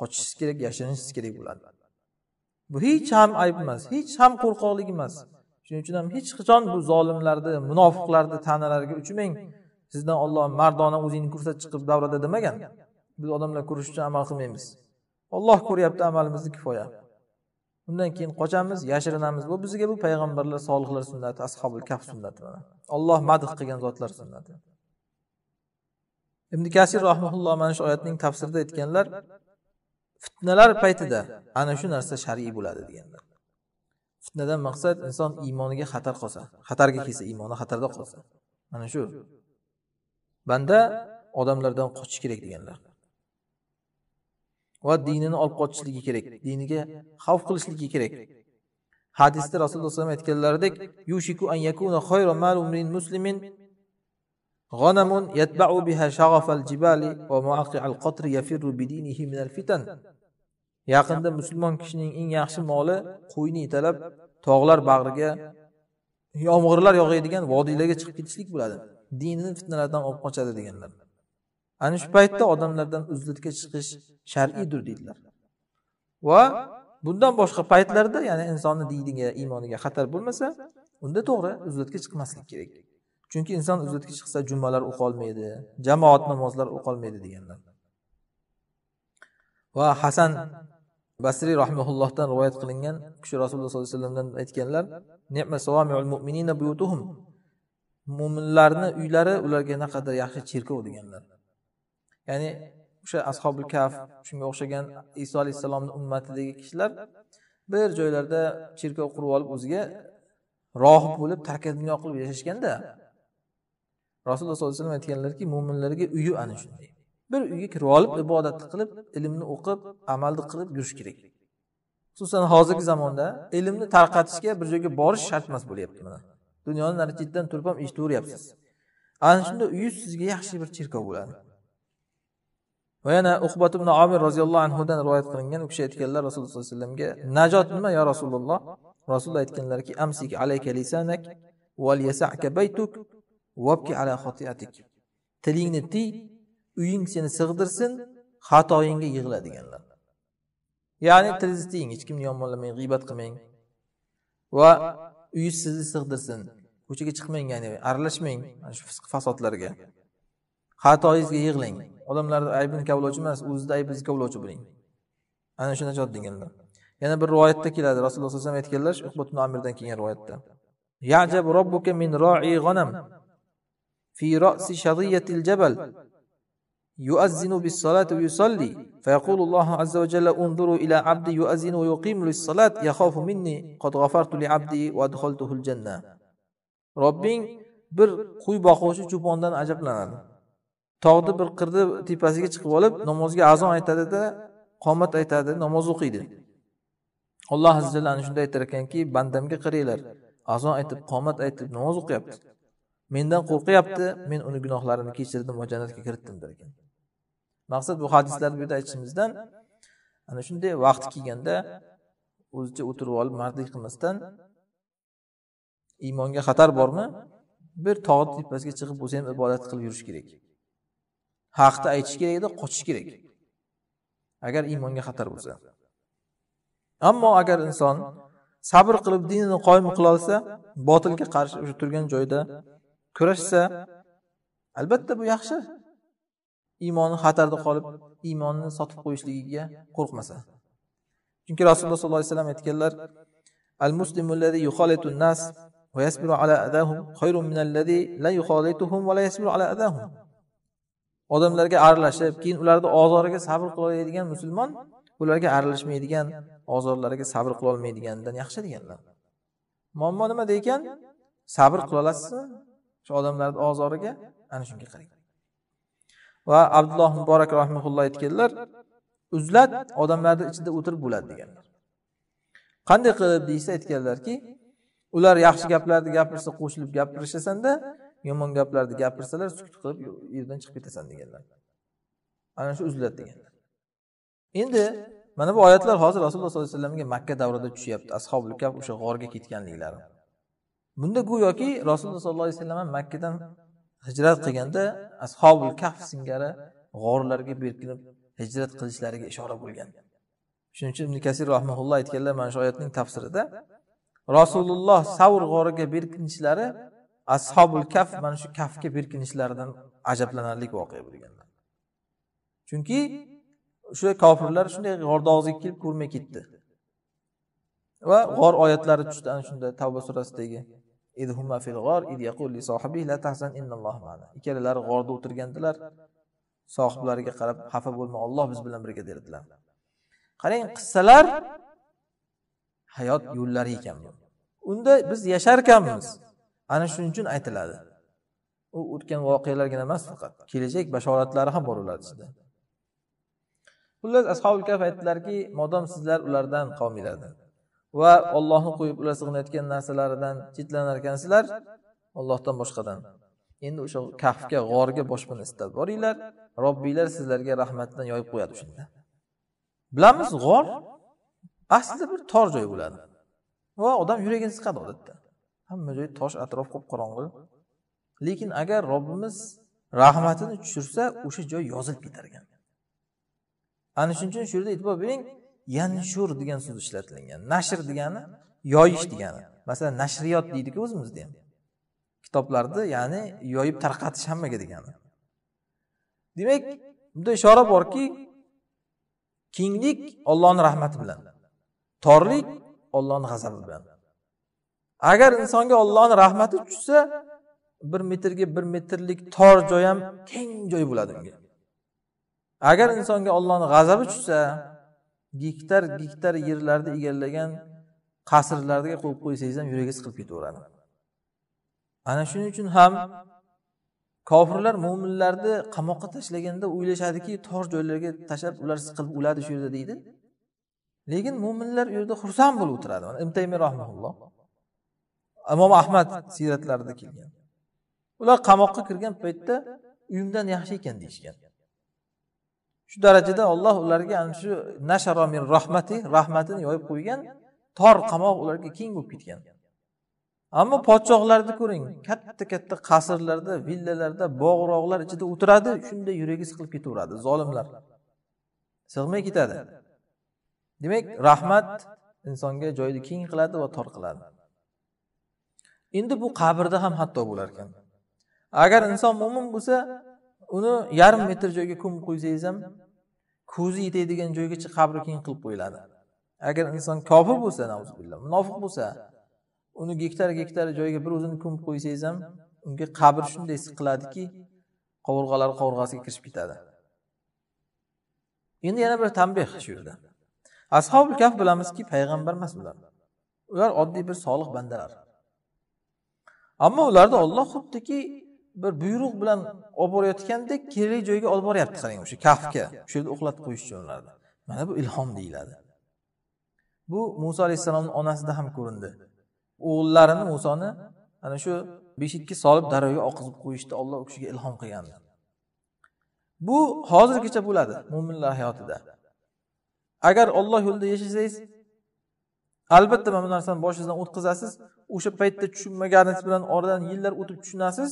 qochishingiz kerak yashirinishingiz kerak bo'ladi bu hech ham ayb emas hech ham qo'rqoqlik emas shuning uchun ham hech qachon bu zolimlarni munofiqlarni ta'nalariga uchmang sizdan olloh mardona o'zingni ko'rsat chiqib davrada demagan biz odamlar ko'rish uchun amal qilmaymiz olloh ko'ryapti amalimizni kifoya undan keyin qochamiz yashirinamiz bu bizga bu payg'ambarlar solihlar sunnati ashobul kaf sunnati mana olloh madh qilgan zotlar sunnati ibn kasir rahmulloh mana shu oyatning tafsirida aytganlar fitnalar paytida ana shu narsa shar'iy bo'ladi deganlar fitnadan maqsad inson iymoniga xatar qolsa xatarga kelsa iymoni xatarda qolsa mana shu banda odamlardan qochish kerak deganlar va dinini olib qochishligi kerak diniga xavf qilishligi kerak hadisda rasululloh alayhi aytganlaridek yushiku an yakuna muslimin yatba'u biha yafirru min al fitan yaqinda musulmon kishining eng yaxshi moli qo'yni yetalab tog'lar bag'riga yomg'irlar yog'adigan vodiylarga chiqib ketishlik bo'ladi dinini fitnalardan olib qochadi deganlar ana shu paytda odamlardan uzlatga chiqish shar'iydir deydilar va bundan boshqa paytlarda ya'ni insonni diniga iymoniga xatar bo'lmasa unda to'g'ri uzlatga chiqmaslik kerak chunki inson uzlatga chiqsa jumalar o'qolmaydi jamoat namozlar o'qolmaydi deganlar va hasan basriy rahmaullohdan rivoyat qilingan kishi rasululloh sollallohu alayhi vasallamdan aytganlar mo'minlarni uylari ularga naqadar yaxshi cherkov deganlar ya'ni o'sha ashobil kaf shunga o'xshagan iso alayhissalomni ummatidagi kishilar bir joylarda cherkov qurib olib o'ziga rohib bo'lib tarka dunyo qilib yashashganda rasululloh sollallohu alayhi vasallam aytganlarki mo'minlarga uyi ana shunday bir uyga kirib olib ibodat qilib ilmni o'qib amalni qilib yurish kerak xususan hozirgi zamonda ilmni tarqatishga bir joyga borish shart emas bo'lyapti mana dunyoni nari chetdan turib ham eshitaveryapsiz ana shunda uyi sizga yaxshi bir cherkov bo'ladi va yana uqbat ibn omir roziyallohu anhudan rivoyat qilingan u kishi aytganlar rasululloh sollallohu alayhi vasallamga najot nima yo rasululloh rasululloh aytganlarki amsik alayka lisanak valyasaka baytuk vabki ala xotiatik tilingni tiy uying seni sig'dirsin xatoyingga yig'la deganlar ya'ni tilingizni tiying hech kimni yomonlamang g'iybat qilmang va uyingiz sizni sig'dirsin ko'chaga chiqmang ya'ni aralashmang shu fisq fasodlarga xatoyingizga yig'lang odamlarni aybini kavlovchi emas o'zini aybini kavlovchi bo'ling ana shu najot deganlar yana bir rivoyatda keladi rasululloh alayhi vasallam aytganlar ibn amirdan kelgan rivoyatda yajab robbuka min ro'i g'anam fi ra'si shadiyatil jabal يؤذن بالصلاة ويصلي فيقول الله عز وجل انظروا إلى عبدي يؤذن ويقيم للصلاة يخاف مني قد غفرت لعبدي وأدخلته الجنة ربين bir qo'y boquvchi cho'pondan ajablanadi tog'ni bir qirni tepasiga chiqib olib namozga azon aytadida qomat aytadi namoz o'qiydi alloh azza ana shunda aytar ekanki bandamga qaranglar azon aytib qomat aytib namoz o'qiyapti mendan qo'rqyapti men uni gunohlarini kechirdim va jannatga kiritdim der ekan maqsad bu hadislarni bu yerda aytishimizdan ana shunday vaqti kelganda o'zicha o'tirib olib mardlik qilmasdan iymonga xatar bormi bir tog'ni tepasiga chiqib bo'lsa ham ibodat qilib yurish kerak haqni aytish kerak edi qochish kerak agar iymonga xatar bo'lsa ammo agar inson sabr qilib dinini qoyim qilolsa botilga qarshi o'sha turgan joyda kurashsa albatta bu yaxshi iymoni xatarda qolib iymonni sotib qo'yishligiga qo'rqmasa chunki rasululloh sollallohu alayhi vasallam aytganlar al muslimu allazi nas va yasbiru ala adahum khayrun min allazi la va la yasbiru ala adahum odamlarga aralashib keyin ularni ozoriga sabr qiloladigan musulmon ularga aralashmaydigan ozorlariga sabr qilolmaydigandan yaxshi deganlar muammo nimada ekan sabr qila olasizmi shu odamlarni ozoriga ana shunga qarang va abdulloh muborak rahmaulloh aytganlar uzlat odamlarni ichida o'tirib bo'ladi deganlar qanday qilib deysa aytganlarki ular yaxshi gaplarni gapirsa qo'shilib gapirishasan yomon gaplarni gapirsalar sukut qilib yerdan chiqib ketasan deganlar ana shu uziladi deganlar endi mana bu oyatlar hozir rasululloh sollallohu alayhi vasallamga makka davrida tushyapti ashobul kaf o'sha g'orga ketganliklari bunda go'yoki rasululloh sollallohu alayhi vasallam makkadan hijrat qilganda ashobul kaf singari g'orlarga berkinib hijrat qilishlariga ishora bo'lgan shuning uchun ibn kasir rahmaulloh aytganlar mana shu oyatning tafsirida rasululloh savr g'origa berkinishlari ashobul kaf mana shu kafga berkinishlaridan ajablanarli voqea bo'lganlar chunki o'sha kofirlar shunday g'ordog'izga kelib ko'rmay ketdi va g'or oyatlari tushdi ana shunda tavba surasidagi ikkalalari g'orda o'tirgandilar sohiblariga qarab xafa bo'lma olloh biz bilan birga derdilar qarang qissalar hayot yo'llari ekan unda biz yasharkanmiz ana shuning uchun aytiladi u o'tgan voqealargina emas faqat kelajak bashoratlari ham bor ularni ichida xullas ashobil kaf aytdilarki modom sizlar ulardan qolmanglardan va ollohni qo'yib ular sig'inayotgan narsalaridan chetlanar ekansizlar ollohdan boshqadan endi o'sha kahfga g'orga boshpana istab boringlar robbinglar sizlarga rahmatdan yoyib qo'yadi o'shanda bilamiz g'or aslida bir tor joy bo'ladi va odam yuragini siqadi odatda hamma joy tosh atrof qop qorong'i lekin agar robbimiz rahmatini tushirsa o'sha joy yozilib ketar ekan ana shuning uchun shu yerda e'tibor bering yanshur degan so'z ishlatilgan nashr degani yoyish degani masalan nashriyot deydiku o'zimizda ham kitoblarni ya'ni yoyib tarqatish hammaga degani demak bunda ishora borki kenglik ollohni rahmati bilan torlik ollohni g'azabi bilan agar insonga ollohni rahmati tushsa bir metrga bir metrlik tor joy ham keng joy bo'ladi unga agar insonga ollohni g'azabi tushsa gektar gektar yerlarni egallagan qasrlarga qo'yib qo'ysangiz ham yuragi siqilib ketaveradi ana shuning uchun ham kofirlar mo'minlarni qamoqqa tashlaganda o'ylashadiki tor joylarga tashlab ular siqilib o'ladi shu yerda deydi lekin mo'minlar u yerda xursand bo'lib o'tiradi mana taymiy rahmaulloh imom ahmad siyratlarida kelgan ular qamoqqa kirgan paytda uyimdan yaxshi ekan deyishgan shu darajada olloh ularga ana shu nasharo min rahmati rahmatini yoyib qo'ygan tor qamoq ularga keng bo'lib ketgan ammo podshohlarni ko'ring katta katta qasrlarda villalarda bog'roqlar ichida o'tiradi shunday yuragi siqilib ketaveradi zolimlar sig'may ketadi demak rahmat insonga joyni keng qiladi va tor qiladi endi bu qabrda ham hatto bo'lar ekan agar inson mo'min bo'lsa uni yarim metr joyga ko'mib qo'ysangiz ham ko'zi yetadigan joygacha qabri keng qilib qo'yiladi agar inson kofir bo'lsa munofiq bo'lsa uni gektar gektar joyga bir o'zini ko'mib qo'ysangiz ham unga qabr shunday siqiladiki qovurg'alar qovurg'asiga kirishib ketadi endi yana bir tanbeh shu yerda ashobi kaf bilamizki payg'ambar emas ular ular oddiy bir solih bandalar ammo ularni olloh xuddiki bir buyruq bilan olib borayotgandek kerakli joyga olib boryapti qarang o'sha kafga o'sha yerda uxlatib qo'yish uchun ularni mana bu ilhom deyiladi bu muso alayhissalomni onasida ham ko'rindi o'g'illarini musoni ana shu beshikka solib daryoga oqizib qo'yishdi olloh u kishiga ilhom qilgan bu hozirgacha bo'ladi mo'minlar hayotida agar olloh yo'lida yashasangiz albatta mana bu narsani boshingizdan o'tkazasiz o'sha paytda tushunmaganingiz bilan oradan yillar o'tib tushunasiz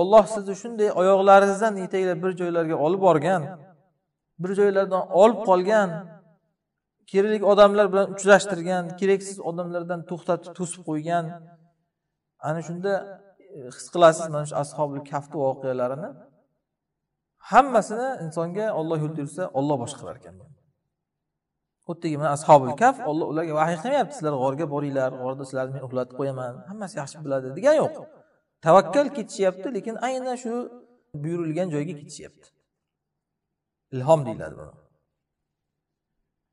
olloh sizni shunday oyoqlaringizdan yetaklab bir joylarga olib borgan bir joylardan olib qolgan kerakli odamlar bilan uchrashtirgan keraksiz odamlardan to'xtatib to'sib qo'ygan ana shunda e, his qilasiz mana shu ashobi kafti voqealarini hammasini insonga olloh yo'l yursa olloh boshqarar ekan xuddiki mana ashobil kaf olloh ularga vahiy qilmayapti sizlar g'orga boringlar g'orda sizlarni men uxlatib qo'yaman hammasi yaxshi biladi degani yo'q tavakkal ketishyapti lekin aynan shu buyurilgan joyga ketishyapti ilhom deyiladi buni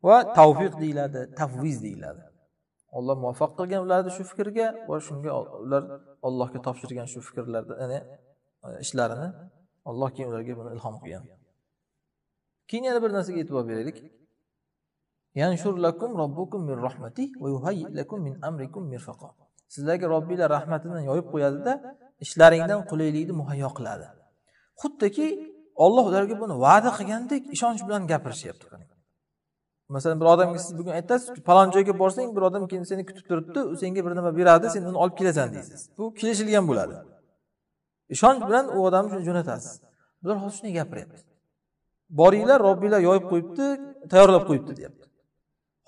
va tavfiq deyiladi tafviz deyiladi olloh muvaffaq qilgan ularni shu fikrga va shunga ular ollohga topshirgan shu fikrlarni ya'ni e, ishlarini olloh keyin ularga buni ilhom qilgan keyin yana bir narsaga e'tibor beraylik yanshur lakum robbukum min rahmati lakum min amrikum sizlarga robbinglar rahmatidan yoyib qo'yadida ishlaringdan qulaylikni muhayyo qiladi xuddiki olloh ularga buni va'da qilgandek ishonch bilan gapirishyapti masalan bir odamga siz bugun aytasiz falon joyga borsang bir odam keyin seni kutib turibdi u senga bir nima beradi sen uni olib kelasan deysiz bu kelishilgan bo'ladi ishonch bilan u odamni jo'natasiz bular hozir shunday gapiryapti boringlar robbinglar yoyib qo'yibdi tayyorlab qo'yibdi deyapti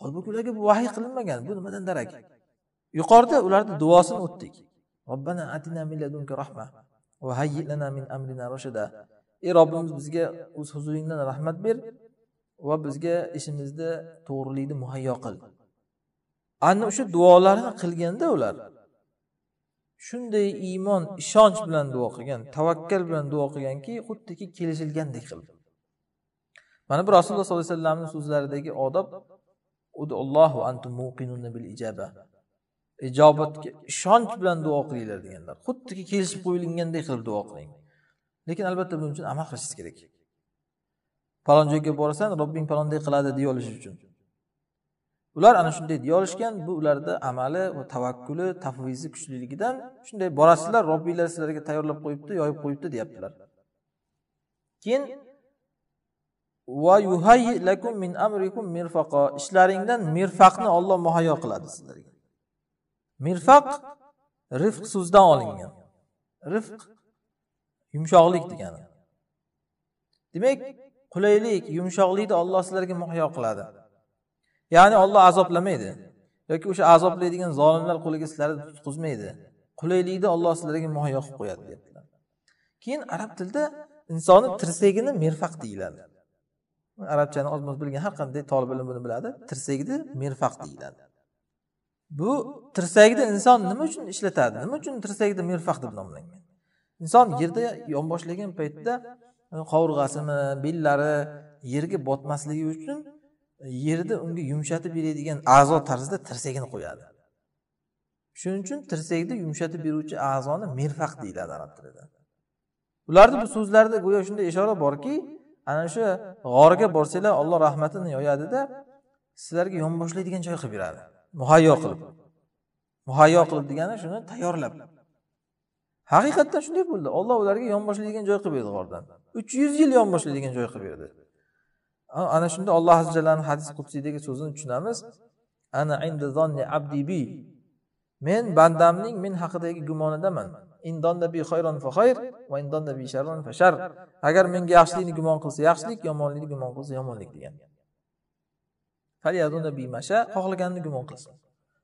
holbuki ularga bu vahiy qilinmagan bu nimadan darak yuqorida ularni duosini o'tdik robbana atina min rahma va lana min amrina rashada ey robbimiz bizga o'z huzuringdan rahmat ber va bizga ishimizda to'g'rilikni muhayyo qil ana o'sha duolarni qilganda ular shunday iymon ishonch bilan duo qilgan tavakkal bilan duo qilganki xuddiki kelishilgandek qildi mana bu rasululloh sollallohu alayhi vasallamni so'zlaridagi odob antum bil ijoba ijobatga ishonch bilan duo qilinglar deganlar xuddiki kelishib qo'yilganday qilib duo qiling lekin albatta buning uchun amal qilishingiz kerak falon joyga borasan robbing falonday qiladi deya olish uchun ular ana shunday deya olishgan bu ularni amali va tavakkuli tafvizi kuchliligidan shunday borasizlar robbinglar sizlarga tayyorlab qo'yibdi yoyib qo'yibdi deyaptilar keyin va yuhay lakum min amrikum mirfaqo ishlaringdan mirfaqni Alloh muhayyo qiladi sizlarga mirfaq rifq so'zidan olingan rifq yumshoqlik degani demak qulaylik yumshoqlikni Alloh sizlarga muhayyo qiladi ya'ni Alloh azoblamaydi yoki o'sha azoblaydigan zolimlar qo'liga sizlarni tutqizmaydi qulaylikni Alloh sizlarga muhayyo qilib qo'yadi deyaptilar keyin arab tilida insonni tirsagini mirfaq deyiladi arabchani oz moz bilgan har qanday tolib ilm buni biladi tirsakni mirfaq deyiladi bu tirsakni inson nima uchun ishlatadi nima uchun tirsakni mirfaq deb nomlangan inson yerda yonboshlagan paytda qovurg'asimi bellari yerga botmasligi uchun yerni unga yumshatib beradigan a'zo tarzida tirsagini qo'yadi shuning uchun tirsakni yumshatib beruvchi a'zoni mirfaq deyiladi arab tilida ularni bu so'zlarida go'yo shunday ishora borki ana shu g'orga borsanglar olloh rahmatini yoyadida sizlarga yonboshlaydigan joy qilib beradi muhayyo qilib muhayyo qilib degani shuni tayyorlab haqiqatdan shunday bo'ldi olloh ularga yonboshlaydigan joy qilib berdi g'ordan uch yuz yil yonboshlaydigan joy qilib berdi ana shunda alloh azza jallani hadis qudsiydagi so'zini tushunamiz ana inda abdibi men bandamning men haqidagi gumonidaman fa va sharron fa shar agar menga yaxshilikni gumon qilsa yaxshilik yomonlikni gumon qilsa yomonlik degan xohlaganini gumon qilsin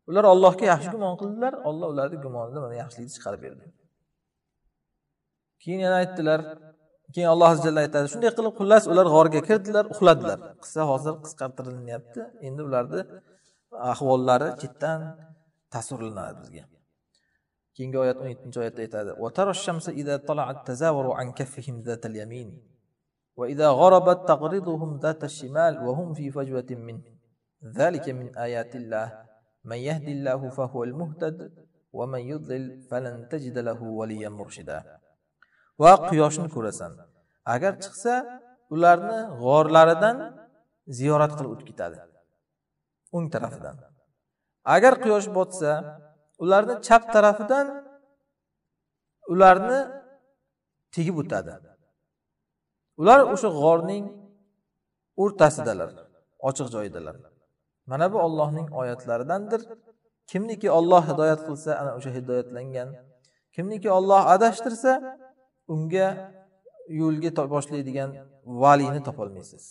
ular ollohga yaxshi gumon qildilar olloh ularni gumonida mana yaxshilikni chiqarib berdi keyin yana aytdilar keyin alloh jalla aytadi shunday qilib xullas ular g'orga kirdilar uxladilar qissa hozir qisqartirilyapti endi ularni ahvollari chetdan tasvirlanadi bizga keyingi oyat o'n yettinchi oyatda aytadi وإذا غربت تقرضهم ذات الشمال وهم في فجوة منه ذلك من آيات الله من يهدي الله فهو المهتد ومن يضلل فلن تجد له وليا مرشدا وقياشن كورسان agar chiqsa ularni g'orlaridan ziyorat qilib o'tib ketadi o'ng tarafidan agar quyosh botsa ularni chap tarafidan ularni tegib o'tadi ular o'sha g'orning o'rtasidalar ochiq joyidalar mana bu ollohning oyatlaridandir kimniki olloh hidoyat qilsa ana o'sha hidoyatlangan kimniki olloh adashtirsa unga yo'lga boshlaydigan valini topolmaysiz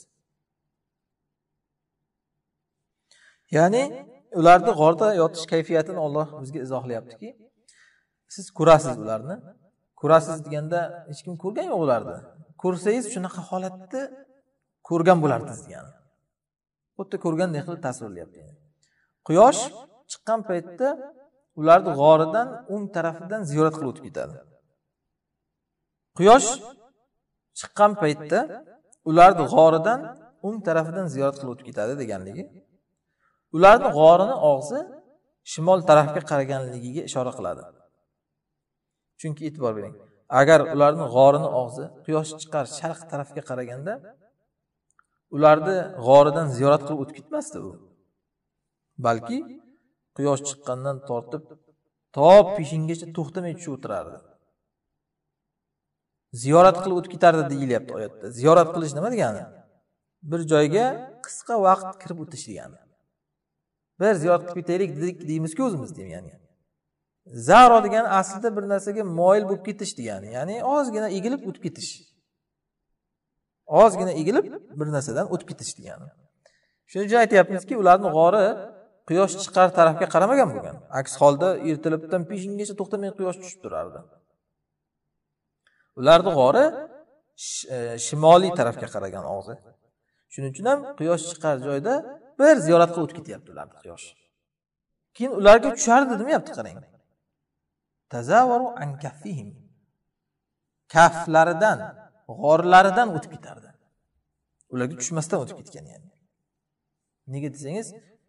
ya'ni ularni g'orda yotish kayfiyatini olloh bizga izohlayaptiki siz ko'rasiz ularni ko'rasiz deganda hech kim ko'rgan yo'q ularni ko'rsangiz shunaqa holatni ko'rgan bo'lardingiz degani xuddi ko'rgandek qilib tasvirlayapti quyosh chiqqan paytda ularni g'oridan o'ng tarafidan ziyorat qilib o'tib ketadi quyosh chiqqan paytda ularni g'oridan o'ng tarafidan ziyorat qilib o'tib ketadi deganligi ularni g'orini og'zi shimol tarafga qaraganligiga ishora qiladi chunki e'tibor bering agar ularni g'orini og'zi quyosh chiqar sharq tarafga qaraganda ularni g'oridan ziyorat qilib o'tib ketmasdi u balki quyosh chiqqandan tortib to peshingacha to'xtamay tushib o'tirardi ziyorat qilib o'tib ketardi deyilyapti oyatda ziyorat qilish nima degani bir joyga qisqa vaqt kirib o'tish degani bir ziyorat qilib ketaylik dedik deymizku o'zimiz deymi ya'ni zaro degani aslida bir narsaga moyil bo'lib ketish degani ya'ni ozgina egilib o'tib ketish ozgina egilib bir narsadan o'tib ketish degani shuning uchun aytyapmizki ularni g'ori quyosh chiqar tarafga qaramagan bo'lgan aks holda ertalabdan peshingacha to'xtamay quyosh tushib turardi ularni g'ori e, shimoliy tarafga qaragan og'zi shuning uchun ham quyosh chiqar joyda bir ziyorat qilib o'tib ketyapti ularni quyosh keyin ularga tushardi demayapti qarang tazavaru an kaffihim kaflaridan g'orlaridan o'tib ketardi ularga tushmasdan o'tib ketgan ya'ni nega desangiz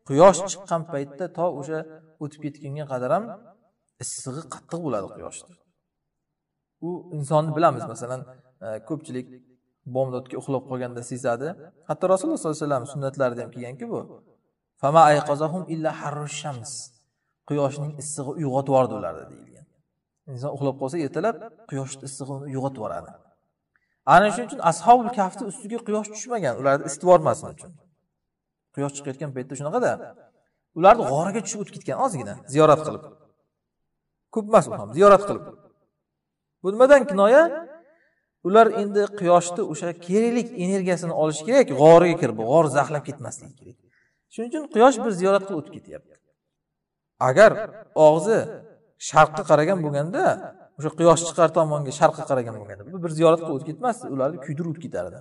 quyosh chiqqan paytda to o'sha o'tib ketgunga qadar ham issig'i qattiq bo'ladi quyoshni u insonni bilamiz masalan e, ko'pchilik bomdodga uxlab qolganda sezadi hatto rasululloh sollallohu alayhi vasallam sunnatlarida ham kelganki bu fama ayqazahum illa shams quyoshning issig'i uyg'otib yubordi ularni deyilgan inson uxlab qolsa ertalab quyoshni issig'i uni uyg'otib yuboradi ana shuning uchun ashobul kafni ustiga quyosh tushmagan ularni isitib yubormasin uchun quyosh chiqayotgan paytda shunaqada ularni g'origa tushib o'tib ketgan ozgina ziyorat qilib ko'p emas u ham ziyorat qilib bu nimadan kinoya ular endi quyoshni o'sha keraklik energiyasini olish kerak g'origa kirib g'or zaxlab ketmasligi kerak shuning uchun quyosh bir ziyorat qilib o'tib ketyapti agar og'zi sharqqa qaragan bo'lganda o'sha quyosh chiqar tomonga sharqqa qaragan bo'lganda bu bir ziyorat qilib o'tib ketmasdi ularni kuydirib o'tib ketardi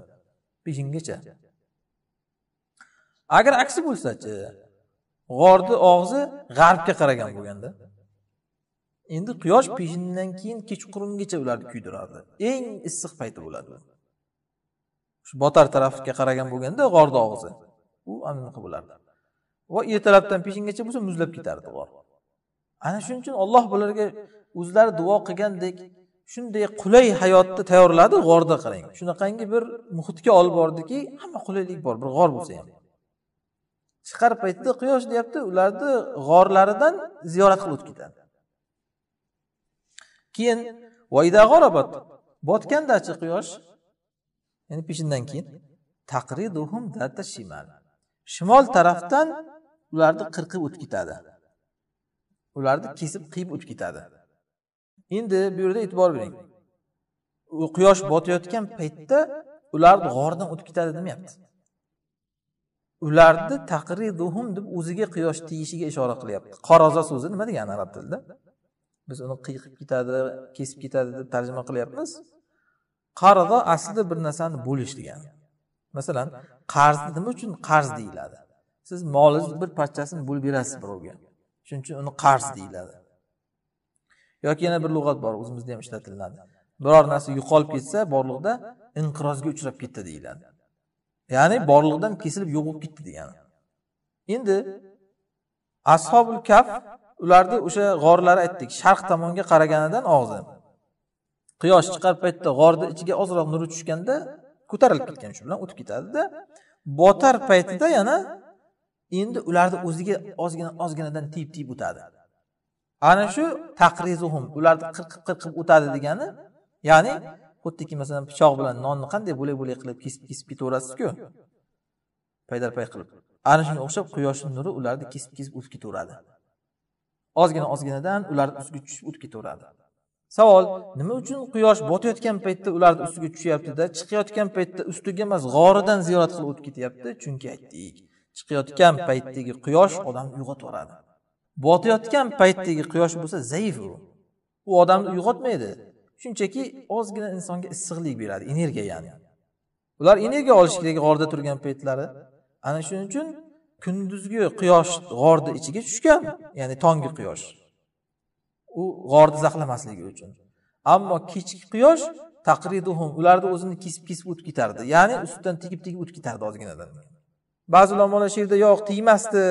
peshingacha agar aksi bo'lsachi g'orni og'zi g'arbga qaragan bo'lganda endi quyosh peshindan keyin kechqurungacha ularni kuydiradi eng issiq payti bo'ladi shu botar tarafga qaragan bo'lganda g'orni og'zi u anaqa bo'lardi va ertalabdan peshingacha bo'lsa muzlab ketardi g'or ana shuning uchun olloh bularga o'zlari duo qilgandek shunday qulay hayotni tayyorladi g'orda qarang shunaqangi bir muhitga olib bordiki hamma qulaylik bor bir g'or bo'lsa ham chiqar paytda quyosh deyapti ularni g'orlaridan ziyorat qilib o'tib ketadi keyin g'orobat botgandachi quyosh ya'ni peshindan keyin taqriduhum data shimal shimol tarafdan ularni qirqib o'tib ketadi ularni kesib qiyib o'tib ketadi endi bu yerda e'tibor bering quyosh botayotgan paytda ularni g'ordan o'tib ketadi demayapti ularni taqriduhum deb o'ziga quyosh tegishiga ishora qilyapti qaroza so'zi nima degani arab tilida biz uni qiyiqib ketadi kesib ketadi deb tarjima qilyapmiz qarada aslida bir narsani bo'lish degani masalan qarz nima uchun qarz deyiladi siz molingizni bir parchasini bo'lib berasiz birovga shuning uchun uni qarz deyiladi yoki yana bir lug'at bor o'zimizda ham ishlatiladi biror narsa yo'qolib ketsa borliqda inqirozga uchrab ketdi deyiladi ya'ni borliqdan kesilib yo'q bo'lib ketdi degani endi ashobul kaf ularni o'sha g'orlari aytdik sharq tomonga qaraganidan og'zi quyosh chiqar paytda g'orni ichiga ozroq nuri tushganda ko'tarilib ketgan shu bilan o'tib ketadida botar paytida yana endi ularni o'ziga ozgina ozginadan tiyib tiyib o'tadi ana shu taqrizuhum ularni qirqib qirqib o'tadi degani ya'ni xuddiki masalan pichoq bilan nonni qanday bo'lak bo'lak qilib kesib kesib ketaverasizku paydar pay qilib ana shunga o'xshab quyoshni nuri ularni kesib kesib o'tib ketaveradi ozgina ozginadan ularni ustiga tushib o'tib ketaveradi savol nima uchun quyosh botayotgan paytda ularni ustiga tushyaptida chiqayotgan paytda ustiga emas g'oridan ziyorat qilib o'tib ketyapti chunki aytdik chiqayotgan paytdagi quyosh odamni uyg'otvoradi botayotgan paytdagi quyosh bo'lsa zaif u u odamni uyg'otmaydi shunchaki ozgina insonga issiqlik beradi energiya ya'ni ular energiya olishi kerak g'orda turgan paytlari ana shuning uchun kunduzgi quyosh g'orni ichiga tushgan ya'ni tonggi quyosh u g'orni zaxlamasligi uchun ammo kechki quyosh taqriduhum ularni o'zini kesib kesib o'tib ketardi ya'ni ustidan tegib tegib o'tib ketardi ozginadan ba'zi ulamolar shu yerda yo'q tegmasdi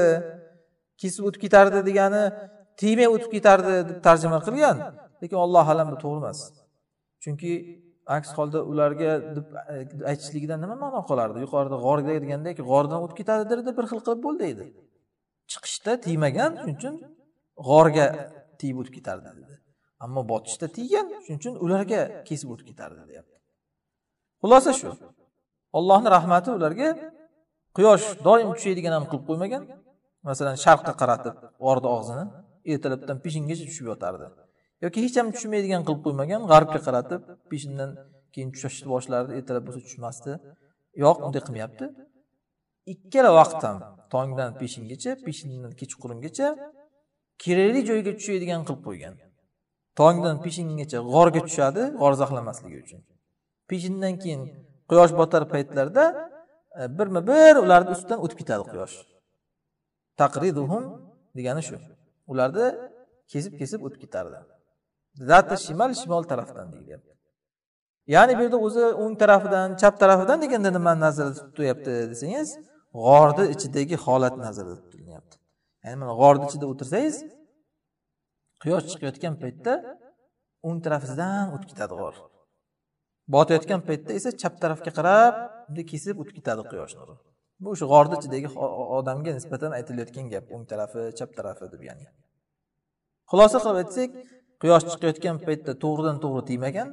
kesib o'tib ketardi degani tegmay o'tib ketardi deb tarjima qilgan lekin alloh alam bu to'g'ri emas chunki aks holda ularga deb e, aytishligidan nima ma'no qolardi yuqorida g'orga degandek g'ordan o'tib ketadidir deb bir xil qilib bo'ldi deydi chiqishda tiymagan shuning uchun g'orga tiyib o'tib ketardi dedi ammo botishda tiygan shuning uchun ularga kesib o'tib ketardi deyapti xulosa shu ollohni rahmati ularga quyosh doim tushaydigan ham qilib qo'ymagan masalan sharqqa qaratib g'orni og'zini ertalabdan peshingacha tushib yotardi yoki hech ham tushmaydigan qilib qo'ymagan g'arbga qaratib peshindan keyin tushashni boshlardi ertalab bo'lsa tushmasdi yo'q unday qilmayapti ikkala vaqt ham tongdan peshingacha peshindan kechqurungacha kerakli joyga tushadigan qilib qo'ygan tongdan peshingacha g'orga tushadi g'or zaxlamasligi uchun peshindan keyin quyosh botar paytlarda e, birma bir ularni ustidan o'tib ketadi quyosh taqriduhum degani shu ularni kesib kesib o'tib ketardi zati shimal shimol tarafdan deyilyapti ya'ni bu yerda o'zi o'ng tarafidan chap tarafidan deganda nimani nazarda tutyapti desangiz g'orni ichidagi holat nazarda tutilyapti ya'ni mana g'orni ichida o'tirsangiz quyosh chiqayotgan paytda o'ng tarafidan o'tib ketadi g'or botayotgan paytda esa chap tarafga qarab bunday kesib o'tib ketadi quyosh nuri bu o'sha g'orni ichidagi odamga nisbatan aytilayotgan gap o'ng tarafi chap tarafi deb ya'ni xulosa qilib aytsak quyosh chiqayotgan paytda to'g'ridan to'g'ri tegmagan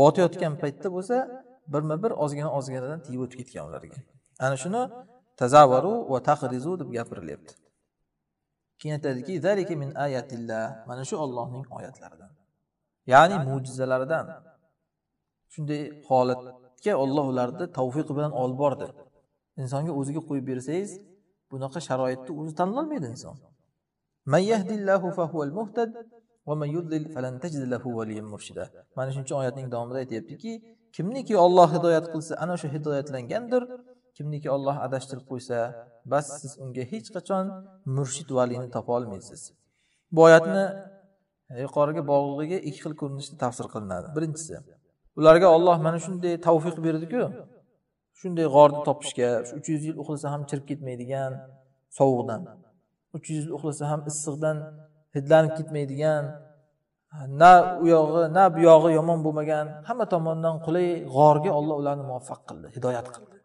botayotgan paytda bo'lsa birma bir ozgina ozginadan tegib o'tib ketgan ularga ana shuni tazavaru va tahrizu deb gapirilyapti keyin aytadiki min ayatillah mana shu ollohning oyatlaridan ya'ni mo'jizalaridan shunday holatga olloh ularni tavfiqi bilan olib bordi insonga o'ziga qo'yib bersangiz bunaqa sharoitni o'zi tanlolmaydi inson mana shuning uchun oyatning davomida aytyaptiki kimniki olloh hidoyat qilsa ana shu hidoyatlangandir kimniki olloh adashtirib qo'ysa bas siz unga hech qachon murshid valini topa olmaysiz bu oyatni e, yuqoriga bog'liqligi ikki xil ko'rinishda tafsir qilinadi birinchisi ularga olloh mana shunday tavfiq berdiku shunday g'orni topishga shu uch yuz yil uxlasa ham chirib ketmaydigan sovuqdan uch yuz yil uxlasa ham issiqdan hidlanib ketmaydigan na u yog'i na bu yog'i yomon bo'lmagan hamma tomondan qulay g'orga olloh ularni muvaffaq qildi hidoyat qildi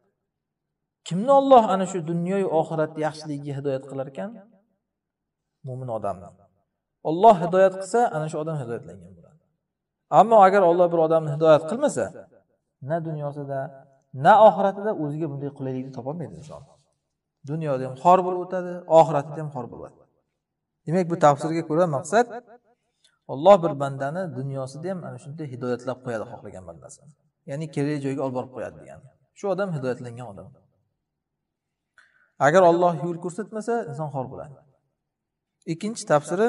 kimni olloh ana shu dunyoyu oxirat yaxshiligiga hidoyat qilar ekan mo'min odamni olloh hidoyat qilsa ana shu odam hidoyatlangan bo'ladi ammo agar olloh bir odamni hidoyat qilmasa na dunyosida na oxiratida o'ziga bunday qulaylikni topolmaydi inson dunyoda ham xor bo'lib o'tadi oxiratida ham xor bo'ladi demak bu tafsirga ko'ra maqsad olloh bir bandani dunyosida ham ana shunday hidoyatlab qo'yadi xohlagan bandasini ya'ni kerak joyga olib borib qo'yadi degani shu odam hidoyatlangan odam agar olloh yo'l ko'rsatmasa inson xor bo'ladi ikkinchi tafsiri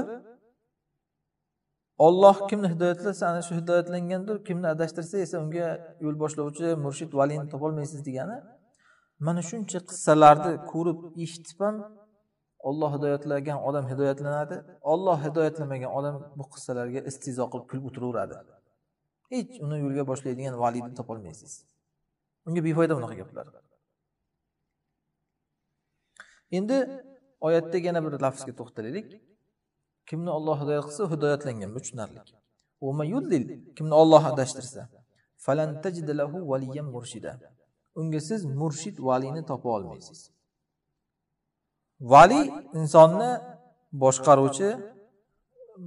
olloh kimni hidoyatlasa ana shu hidoyatlangandir kimni adashtirsa esa unga yo'l boshlovchi murshid valini topolmaysiz degani mana shuncha qissalarni ko'rib eshitib ham olloh hidoyatlagan odam hidoyatlanadi olloh hidoyatlamagan odam bu qissalarga istizo qilib kulib o'tiraveradi hech uni yo'lga boshlaydigan valini topolmaysiz unga befoyda bunaqa gaplar endi oyatda yana bir lafzga to'xtalaylik kimni olloh hidoyat qilsa hidoyatlangan bu tushunarli kimni olloh adashtirsa unga siz murshid valini topa olmaysiz vali insonni boshqaruvchi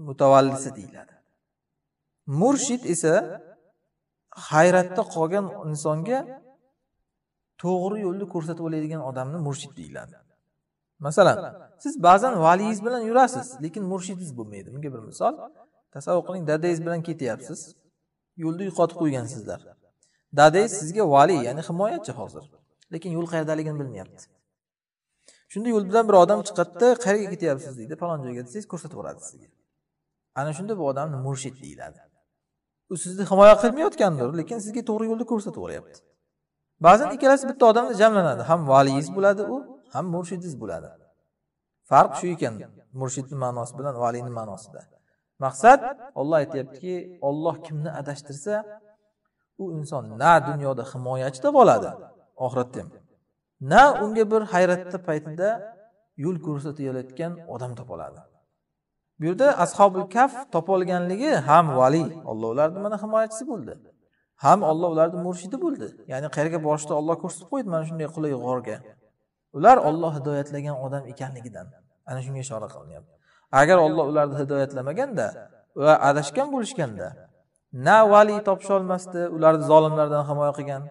mutavallisi deyiladi murshid esa hayratda qolgan insonga to'g'ri yo'lni ko'rsatib oladigan odamni murshid deyiladi masalan siz ba'zan valiyingiz bilan yurasiz lekin murshidiz bo'lmaydi bunga bir misol tasavvur qiling dadangiz bilan ketyapsiz yo'lni yo'qotib qo'ygansizlar dadangiz sizga vali ya'ni himoyachi hozir lekin yo'l qayerdaligini bilmayapti shunda yo'l bilan bir odam chiqadida qayerga ketyapsiz deydi falon joyga desangiz ko'rsatib yuboradi sizga ana shunda bu odamni murshid deyiladi u sizni himoya qilmayotgandir lekin sizga to'g'ri yo'lni ko'rsatib yuboryapti ba'zan ikkalasi bitta odamda jamlanadi ham valiyingiz bo'ladi u ham murshidiz bo'ladi farq shu ekan murshidni ma'nosi bilan valiyni ma'nosida maqsad olloh aytyaptiki olloh kimni adashtirsa u inson na dunyoda himoyachi oladi oxiratda ham na unga bir hayratda paytida yo'l ko'rsatayotgan odam topoladi bu yerda ashobil kaf topolganligi ham valiy olloh ularni mana himoyachisi bo'ldi ham olloh ularni murshidi bo'ldi ya'ni qayerga borishni olloh ko'rsatib qo'ydi mana shunday qulay g'orga ular olloh hidoyatlagan odam ekanligidan ana shunga ishora qilinyapti agar olloh ularni hidoyatlamaganda ular adashgan bo'lishganda na valiy topisholmasdi ularni zolimlardan himoya qilgan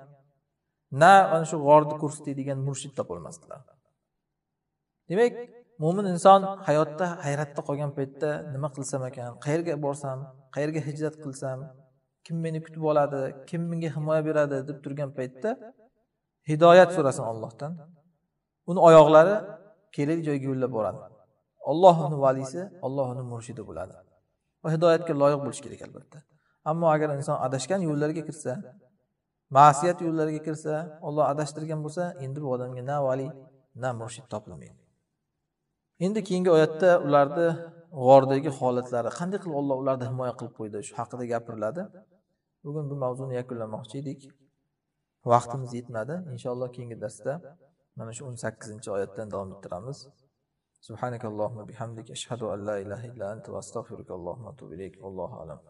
na ana shu g'orni ko'rsatadigan murshid topolmasdilar demak mo'min inson hayotda hayratda qolgan paytda nima qilsam ekan qayerga borsam qayerga hijrat qilsam kim meni kutib oladi kim menga himoya beradi deb turgan paytda hidoyat so'rasin ollohdan uni oyoqlari kerak joyga yo'llab boradi olloh uni valisi olloh uni murshidi bo'ladi va hidoyatga loyiq bo'lishi kerak albatta ammo agar inson adashgan yo'llarga kirsa ma'siyat yo'llariga kirsa olloh adashtirgan bo'lsa endi bu odamga na vali na murshid topilmaydi endi keyingi oyatda ularni g'ordagi holatlari qanday qilib olloh ularni himoya qilib qo'ydi shu haqida gapiriladi bugun bu mavzuni yakunlamoqchi edik vaqtimiz yetmadi inshaalloh keyingi darsda mana shu o'n sakkizinchi oyatdan davom ettiramiz سبحانك bihamdik ashhadu an la ilaha illa إلا أنت وأستغفرك اللهم وأتوب إليك